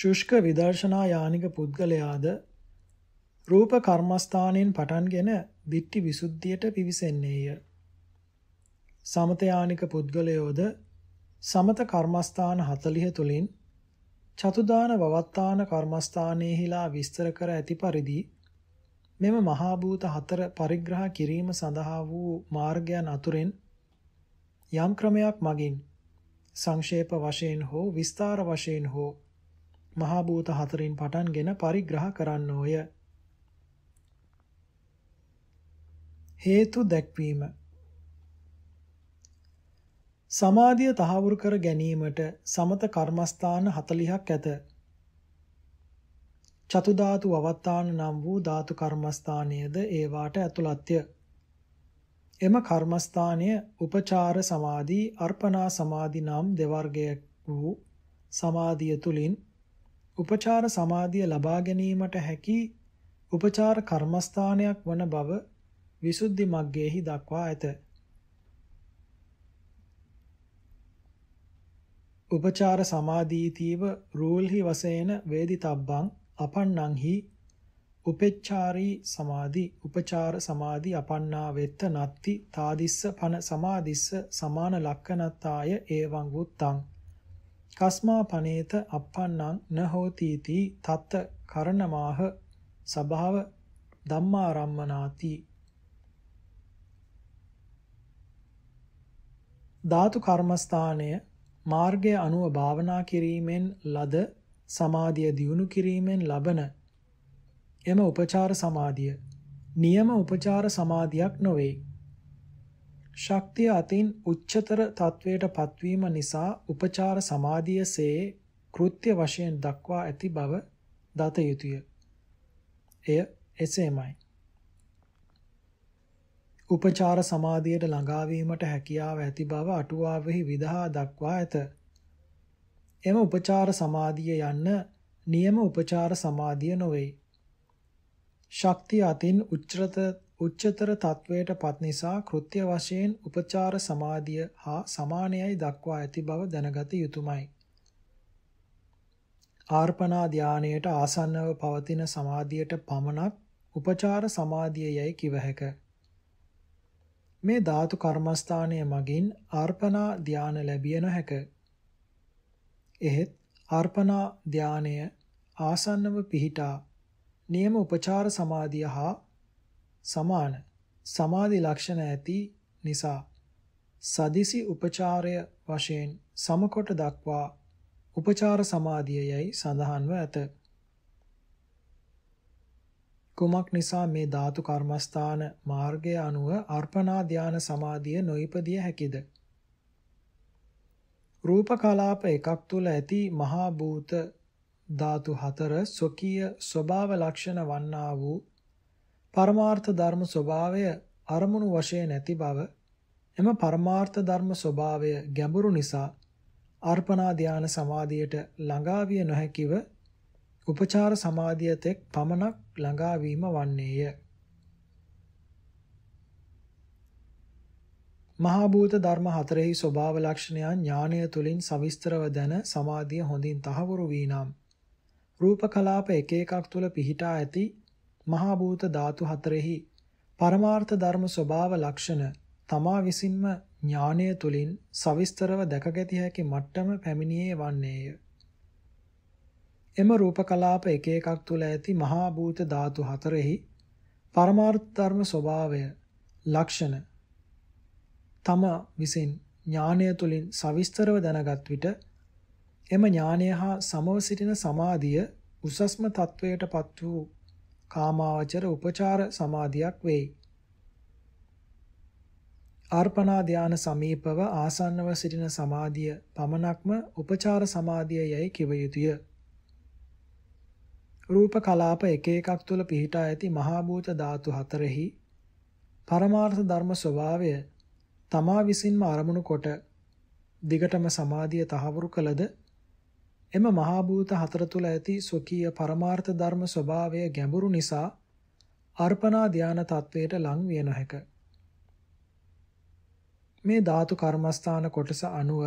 ශුෂ්ක විදර්ශනා යානික පුද්ගලයාද රූප කර්මස්ථානෙන් පටන්ගෙන දිට්ටි විසුද්ධියට පිවිසෙන්නේය. සමතයානික පුද්ගලයෝද සමත කර්මස්ථාන 40 තුලින් චතුදාන වවත්තාන කර්මස්ථානයේහිලා විස්තර කර ඇති පරිදි මෙම මහා භූත හතර පරිග්‍රහ කිරීම සඳහා වූ මාර්ගයන් අතුරෙන් යම් ක්‍රමයක් මගින් සංක්ෂේප වශයෙන් හෝ විස්තර වශයෙන් හෝ මහා භූත හතරෙන් පටන්ගෙන පරිග්‍රහ කරන්නෝය. හේතු දැක්වීම සමාධිය තහවුරු කර ගැනීමට සමත කර්මස්ථාන 40ක් ඇත. චතු ධාතු අවත්තාන නම් වූ ධාතු කර්මස්ථානයේද ඒවාට ඇතුළත්ය. එම කර්මස්ථානය උපචාර සමාධි, අර්පණා සමාධි නම් දෙවර්ගයක් වූ සමාධිය තුලින් උපචාර සමාධිය ලබා ගැනීමට හැකි උපචාර කර්මස්ථානයක් වන බව විසුද්ධි මග්ගයේහි දක්වා ඇත. උපචාර සමාදීතිව රූල්හි වසේන වේදිතබ්බං අපන්නංහි උපෙච්චාරී සමාධි උපචාර සමාධි අපන්නා වෙත්ත නත්ති තාදිස්ස පන සමාදිස්ස සමාන ලක්කනත්තාය ඒවං වුත්තං කස්මා පනේත අපන්නං නහෝතිති තත්ත කරණමාහ සභාව ධම්මාරම්මනාති ධාතු කර්මස්ථානය මාර්ගය අනුව භාවනා කිරීමෙන් ලද සමාධිය දියුණු කිරීමෙන් ලබන එම උපචාර සමාධිය නියම උපචාර සමාධියක් නොවේ. ශක්තිය අතින් උච්චතර තත්වයට පත්වීම නිසා උපචාර සමාධියසේ කෘත්‍ය වශයෙන් දක්වා ඇති බව දත යුතුය. එය එසේමයි. උපචාර සමාධියට ළඟාවීමට හැකියාව ඇති බව අටුවාවෙහි විදහා දක්වා ඇත. එම උපචාර සමාධිය යන්න නියම උපචාර සමාධිය නොවේ. ශක්තිය අතින් උච්චතර උච්චතර තත්වයට පත් නිසා කෘත්‍ය වශයෙන් උපචාර සමාධිය හා සමානයයි දක්වා ඇති බව දැනගත යුතුයමයි. ආර්පණා ධානයට ආසන්නව පවතින සමාධියට පමණක් උපචාර සමාධිය යයි කිව හැකිය. මේ ධාතු කර්මස්ථානය මගින් අර්පණා ධානය ලැබිය නොහැක. එහෙත් අර්පණා ධානය ආසන්නව පිහිටා නියම උපචාර සමාධිය හා සමාන සමාධි ලක්ෂණ ඇති නිසා සදිසි උපචාරය වශයෙන් සමකොට දක්වා උපචාර සමාධිය යයි සඳහන්ව ඇත. කුමක් නිසා මේ ධාතු කර්මස්ථාන මාර්ගය අනුව අර්පණා ධාන සමාධිය නොයිපදිය හැකිද? රූප කලාප එකක් තුල ඇති මහා භූත ධාතු හතර සොකීය ස්වභාව ලක්ෂණ වන්නා වූ පරමාර්ථ ධර්ම ස්වභාවය අරමුණු වශයෙන් නැති බව එම පරමාර්ථ ධර්ම ස්වභාවය ගැඹුරු නිසා අර්පණා ධාන සමාධියට ළඟා විය නොහැකිව උපචාර සමාධිය තෙක් පමණක් ළඟා වීම වන්නේය. මහා භූත ධර්ම හතරෙහි ස්වභාව ලක්ෂණයන් ඥානය තුලින් සවිස්තරව දැන සමාධිය හොඳින් තහවුරු වී නම් රූප කලාප එක එකක් තුල පිහිටා ඇති මහා භූත ධාතු හතරෙහි පරමාර්ථ ධර්ම ස්වභාව ලක්ෂණ තමා විසින්ම ඥානය තුලින් සවිස්තරව දැකගැතිය හැකි මට්ටම පැමිණියේ වන්නේය. එම රූප කලාප එක එකක් තුල ඇති මහා භූත ධාතු හතරෙහි පරමාර්ථ ධර්ම ස්වභාවය ලක්ෂණ තම විසින් ඥානය තුලින් සවිස්තරව දැනගත් විට එම ඥානය හා සමව සිටින සමාධිය උසස්ම තත්වයටපත් වූ කාමාවචර උපචාර සමාධියක් වෙයි. අර්පණා ධාන සමීපව ආසන්නව සිටින සමාධිය පමණක්ම උපචාර සමාධිය යයි කිව යුතුය. රූප කලාප එක එකක් තුල පිහිටා ඇති මහා භූත ධාතු හතරෙහි පරමාර්ථ ධර්ම ස්වභාවය තමා විසින්ම අරමුණු කොට දිගටම සමාධිය තහවුරු කළද එම මහා භූත හතර තුල ඇති සොකීය පරමාර්ථ ධර්ම ස්වභාවය ගැඹුරු නිසා අර්පණා ධානා තත්වයට ලං විය නොහැක මේ ධාතු කර්මස්ථාන කොටස අනුව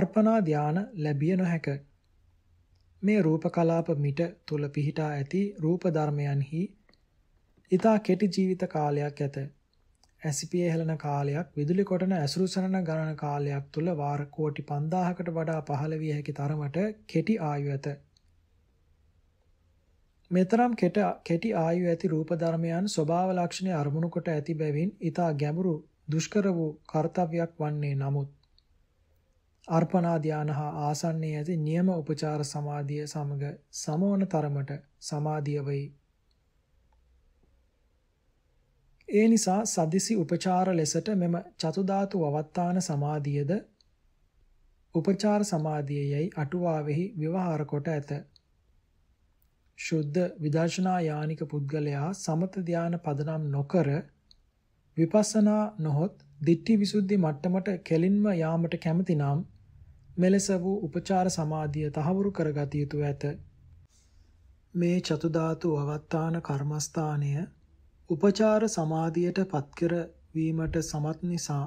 අර්පණා ධාන ලැබිය නොහැක මේ රූප කලාප මිට තුල පිහිටා ඇති රූප ධර්මයන්හි ඊතා කෙටි ජීවිත කාලයක් ඇත. ඇසිපිය හෙළන කාලයක් විදුලි කොටන ඇසුරු සනන ගණන කාලයක් තුල වාර කෝටි 5000කට වඩා පහළ විය හැකි තරමට කෙටි ආයු ඇත. මෙතරම් කෙටි ආයු ඇති රූප ධර්මයන් ස්වභාව ලක්ෂණ අරමුණු කොට ඇති බැවින් ඊතා ගැඹුරු දුෂ්කර වූ කාර්යයක් වන්නේ නමුත් අර්පණා ධාන හා ආසන්නයේ ඇති නියම උපචාර සමාධිය සමග සමවන තරමට සමාධිය වෙයි. ඒ නිසා සදිසි උපචාර ලෙසට මෙම චතුධාතු වවත්තාන සමාධියද උපචාර සමාධියයි අටුවාවෙහි විවහාර කොට ඇත. ශුද්ධ විදර්ශනා යානික පුද්ගලයා සමත ධාන පදනම් නොකර විපස්සනා නොහොත් දිට්ඨි විසුද්ධි මට්ටමට කෙලින්ම යාමට කැමති නම් මෙලෙස වූ උපචාර සමාධිය තහවුරු කරගත යුතු ඇත. මේ චතුධාතු අවත්තාන කර්මස්ථානය උපචාර සමාධියට පත්කර වීමට සමත් නිසා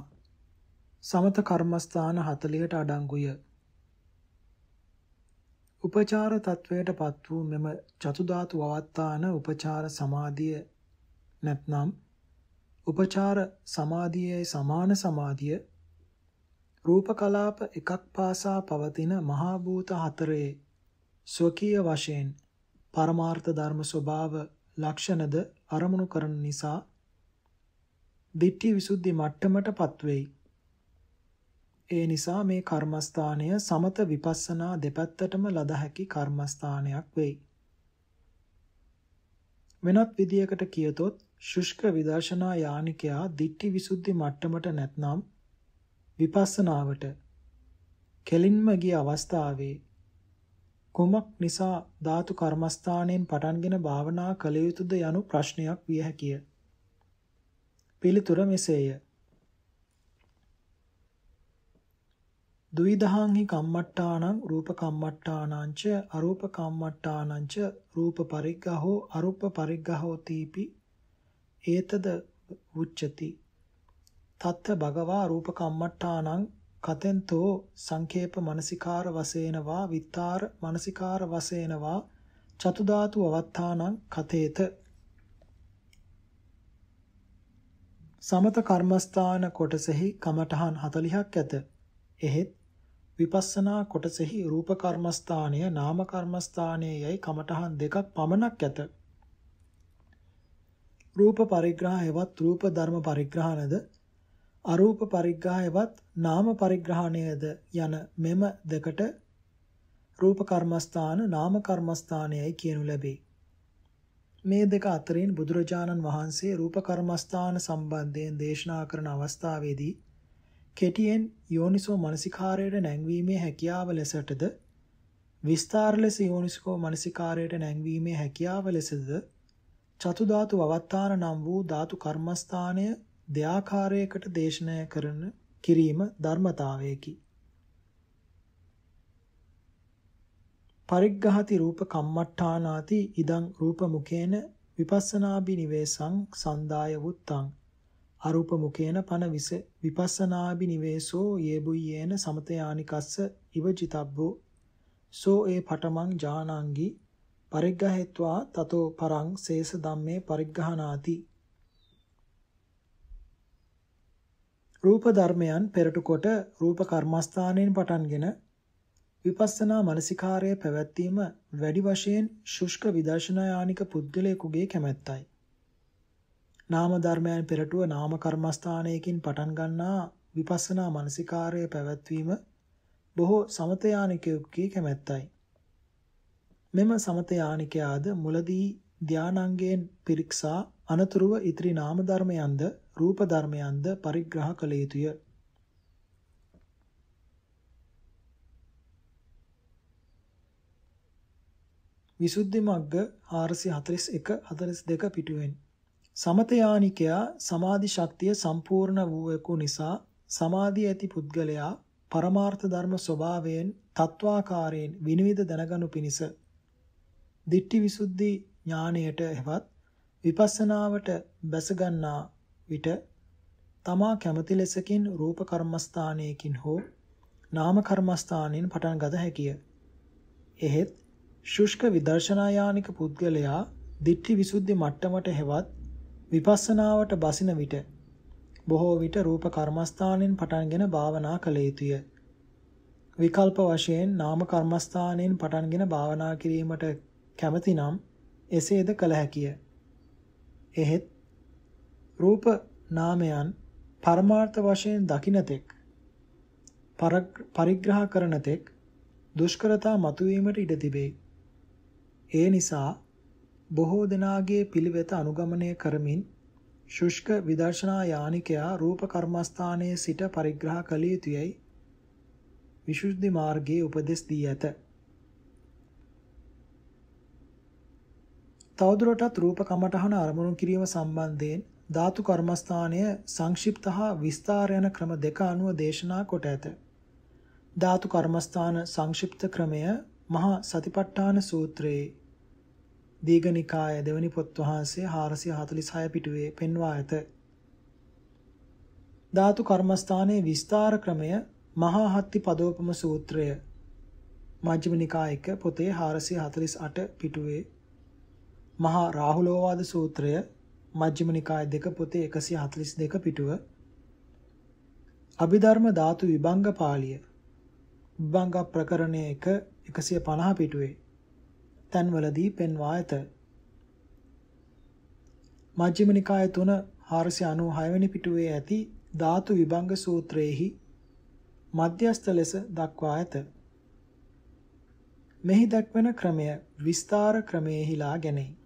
සමත කර්මස්ථාන 40ට අඩංගුය. උපචාර තත්වයට පත් වූ මෙම චතුධාතු අවත්තාන උපචාර සමාධිය නැත්නම් උපචාර සමාධියේ සමාන සමාධිය රූප කලාප එකක් පාසා පවතින මහා භූත හතරේ ස්වකීය වශයෙන් පරමාර්ථ ධර්ම ස්වභාව ලක්ෂණද අරමුණු කරන නිසා දිට්ඨි විසුද්ධි මට්ටමටපත් වෙයි. ඒ නිසා මේ කර්මස්ථානය සමත විපස්සනා දෙපැත්තටම ලද හැකි කර්මස්ථානයක් වෙයි. වෙනත් විදියකට කියතොත් ශුෂ්ක විදර්ශනා යානිකයා දිට්ඨි විසුද්ධි මට්ටමට නැත්නම් විපස්සනාවට කෙලින්ම ගිය අවස්ථාවේ කුමක් නිසා ධාතු කර්මස්ථානයෙන් පටන්ගෙන භාවනා කළ යුතුද යනු ප්‍රශ්නයක් විය හැකිය. පිළිතුර මෙසේය. ද්විධාංහි කම්මට්ටානං රූප කම්මට්ටානංච අරූප කම්මට්ටානංච රූප පරිග්ගහෝ අරූප පරිග්ගහෝ තීපි ඒතද උච්චති තත්ත භගවා රූපකම්මට්ඨානං කතෙන්තෝ සංකේප මනසිකාර වසේනවා විත්තාර මනසිකාර වසේනවා චතු ධාතු අවත්තානං කතේත සමත කර්මස්ථාන කොටසෙහි කමඨහන් 40ක් ඇත. එහෙත් විපස්සනා කොටසෙහි රූප කර්මස්ථානය නාම කර්මස්ථානය යයි කමඨහන් දෙකක් පමණක් ඇත. රූප පරිග්‍රහ හෙවත් රූප ධර්ම පරිග්‍රහනද අරූප පරිග්‍රහයවත් නාම පරිග්‍රහණයද යන මෙම දෙකට රූප කර්මස්ථාන නාම කර්මස්ථානයයි කියනු ලැබේ. මේ දෙක අතරින් බුදුරජාණන් වහන්සේ රූප කර්මස්ථාන සම්බන්ධයෙන් දේශනා කරන අවස්ථාවේදී කෙටියෙන් යෝනිසෝ මනසිකාරයට නැංවීමේ හැකියාව ලෙසටද විස්තර ලෙස යෝනිසෝ මනසිකාරයට නැංවීමේ හැකියාව ලෙසද චතු ධාතු වවත්තාන නම් වූ ධාතු කර්මස්ථානය දෙආකාරයකට දේශනය කරන කිරීම ධර්මතාවයකි. පරිග්ඝාති රූප කම්මට්ඨානාති ඉදං රූප මුකේන විපස්සනාබි නිවේසං සන්දාය වුත්තං අරූප මුකේන පන විස විපස්සනාබි නිවේසෝ යේබුයේන සමතයානිකස්ස ඉවචිතබ්බෝ සෝ ඒ පටමං ජානංගි පරිග්ඝහෙත්වා තතෝ පරං සේස ධම්මේ පරිග්ඝහනාති රූප ධර්මයන් පෙරටු කොට රූප කර්මස්ථානයෙන් පටන්ගෙන විපස්සනා මානසිකාර්යය පැවැත්වීම වැඩි වශයෙන් ශුෂ්ක විදර්ශනා යානික පුද්ගලයෙකුගේ කැමැත්තයි. නාම ධර්මයන් පෙරටුව නාම කර්මස්ථානයකින් පටන් ගන්නා විපස්සනා මානසිකාර්යය පැවැත්වීම බොහෝ සමත යානිකයෙකුගේ කැමැත්තයි. මෙම සමත යානිකයාද මුලදී ධානාංගයෙන් පිරික්සා අනතුරුව ඉතිරි නාම ධර්මයන්ද රූප ධර්මයන්ද පරිග්‍රහ කළ යුතුය. විසුද්ධි මග්ග 441 42 පිටුවෙන් සමතයානිකයා සමාධි ශක්තිය සම්පූර්ණ වූවෙකු නිසා සමාධිය ඇති පුද්ගලයා පරමාර්ථ ධර්ම ස්වභාවයෙන් තත්වාකාරයෙන් විනිවිද දැනගනු පිණිස දිට්ඨි විසුද්ධි ඥාණයට එවත් විපස්සනාවට බැසගන්නා විට තමා කැමති ලෙසකින් රූප කර්මස්ථානයකින් හෝ නාම කර්මස්ථානෙන් පටන් ගත හැකිය. එහෙත් ශුෂ්ක විදර්ශනායානික පුද්ගලයා දිට්ඨි විසුද්ධි මට්ටමට හෙවත් විපස්සනාවට බසින විට බොහෝ විට රූප කර්මස්ථානෙන් පටන්ගෙන භාවනා කළ යුතුය. විකල්ප වශයෙන් නාම කර්මස්ථානෙන් පටන්ගෙන භාවනා කිරීමට කැමතිනම් එසේද කළ හැකිය. එහෙත් රූප නාමයන් පරමාර්ථ වශයෙන් දකින්නතෙක් පරිග්‍රහ කරනතෙක් දුෂ්කරතා මතුවීමට ඉඩ තිබේ. ඒ නිසා බොහෝ දෙනාගේ පිළිවෙත අනුගමනය කරමින් ශුෂ්ක විදර්ශනා යානිකයා රූප කර්මස්ථානයේ සිට පරිග්‍රහ කළ යුතුයයි විසුද්ධි මාර්ගයේ උපදෙස් දී ඇත. තවදුරටත් රූප කමඨහන අරමුණු කිරීම සම්බන්ධයෙන් ධාතු කර්මස්ථානය සංක්ෂිප්ත හා විස්තර යන ක්‍රම දෙක අනුව දේශනා කොට ඇත. ධාතු කර්මස්ථාන සංක්ෂිප්ත ක්‍රමය මහා සතිපට්ඨාන සූත්‍රයේ දීඝනිකාය දෙවනි පොත් වහන්සේ 446 පිටුවේ පෙන්වා ඇත. ධාතු කර්මස්ථානයේ විස්තර ක්‍රමය මහා හත්ති පදෝපම සූත්‍රය මජ්ක්‍ධිම නිකායක පොතේ 448 පිටුවේ මහා රාහුලෝවාද සූත්‍රය මජ්ක්‍ධිම නිකාය දෙක පොතේ 142 පිටුව අභිධර්ම ධාතු විභංග පාළිය විභංග ප්‍රකරණය 1 150 පිටුවේ තන්වලදී පෙන්වා ඇත මජ්ක්‍ධිම නිකාය 3 496 වෙනි පිටුවේ ඇති ධාතු විභංග සූත්‍රයේහි මධ්‍යස්ත ලෙස දක්වා ඇත මෙහි දක්වන ක්‍රමය විස්තර ක්‍රමයේහිලා ගැනීම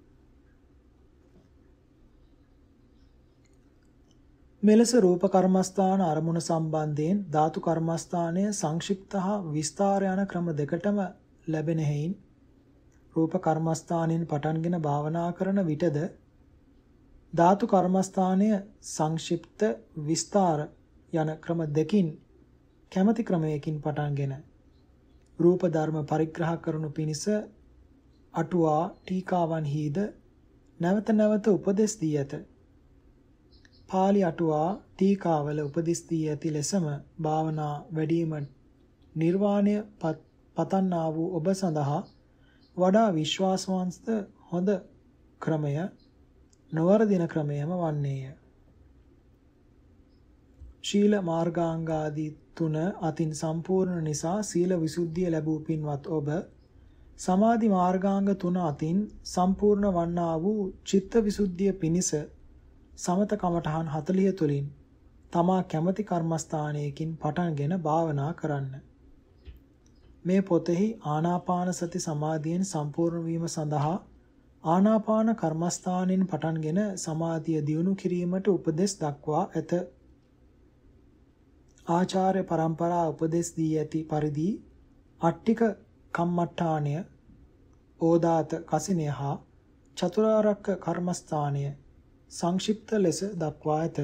මෙලෙස රූප කර්මස්ථාන අරමුණ සම්බන්ධයෙන් ධාතු කර්මස්ථානය සංක්ෂිප්ත හා විස්තර යන ක්‍රම දෙකටම ලැබෙන හේයින් රූප කර්මස්ථානයෙන් පටන්ගෙන භාවනා කරන විටද ධාතු කර්මස්ථානය සංක්ෂිප්ත විස්තර යන ක්‍රම දෙකින් කැමැති ක්‍රමයකින් පටන්ගෙන රූප ධර්ම පරිග්‍රහ කරනු පිණිස අටුවා ටීකාවන්හිද නැවත නැවත උපදෙස් දී ඇත පාලි අටුවා තීකාවල උපදෙස් දී ඇති ලෙසම භාවනා වැඩිම නිර්වාණය පතන්නා වූ ඔබ සඳහා වඩා විශ්වාසවන්ත හොඳ ක්‍රමය නවරදින ක්‍රමයම වන්නේය. ශීල මාර්ගාංග ආදී තුන අතින් සම්පූර්ණ නිසා සීල විසුද්ධිය ලැබූ පින්වත් ඔබ සමාධි මාර්ගාංග තුන අතින් සම්පූර්ණ වන්නා වූ චිත්ත විසුද්ධිය පිණිස සමත කමඨහන් 40 තුලින් තමා කැමති කර්මස්ථානයකින් පටන්ගෙන භාවනා කරන්න. මේ පොතෙහි ආනාපාන සති සමාධියෙන් සම්පූර්ණ වීම සඳහා ආනාපාන කර්මස්ථානෙන් පටන්ගෙන සමාධිය දියුණු කිරීමට උපදෙස් දක්වා ඇත. ආචාර්ය પરම්පරා උපදෙස් දී ඇති පරිදි අට්ටික කම්මට්ටාණය ඕදාත කසිනය හා චතුරාර්යක කර්මස්ථානය සංක්ෂිප්ත ලෙස දක්වා ඇත.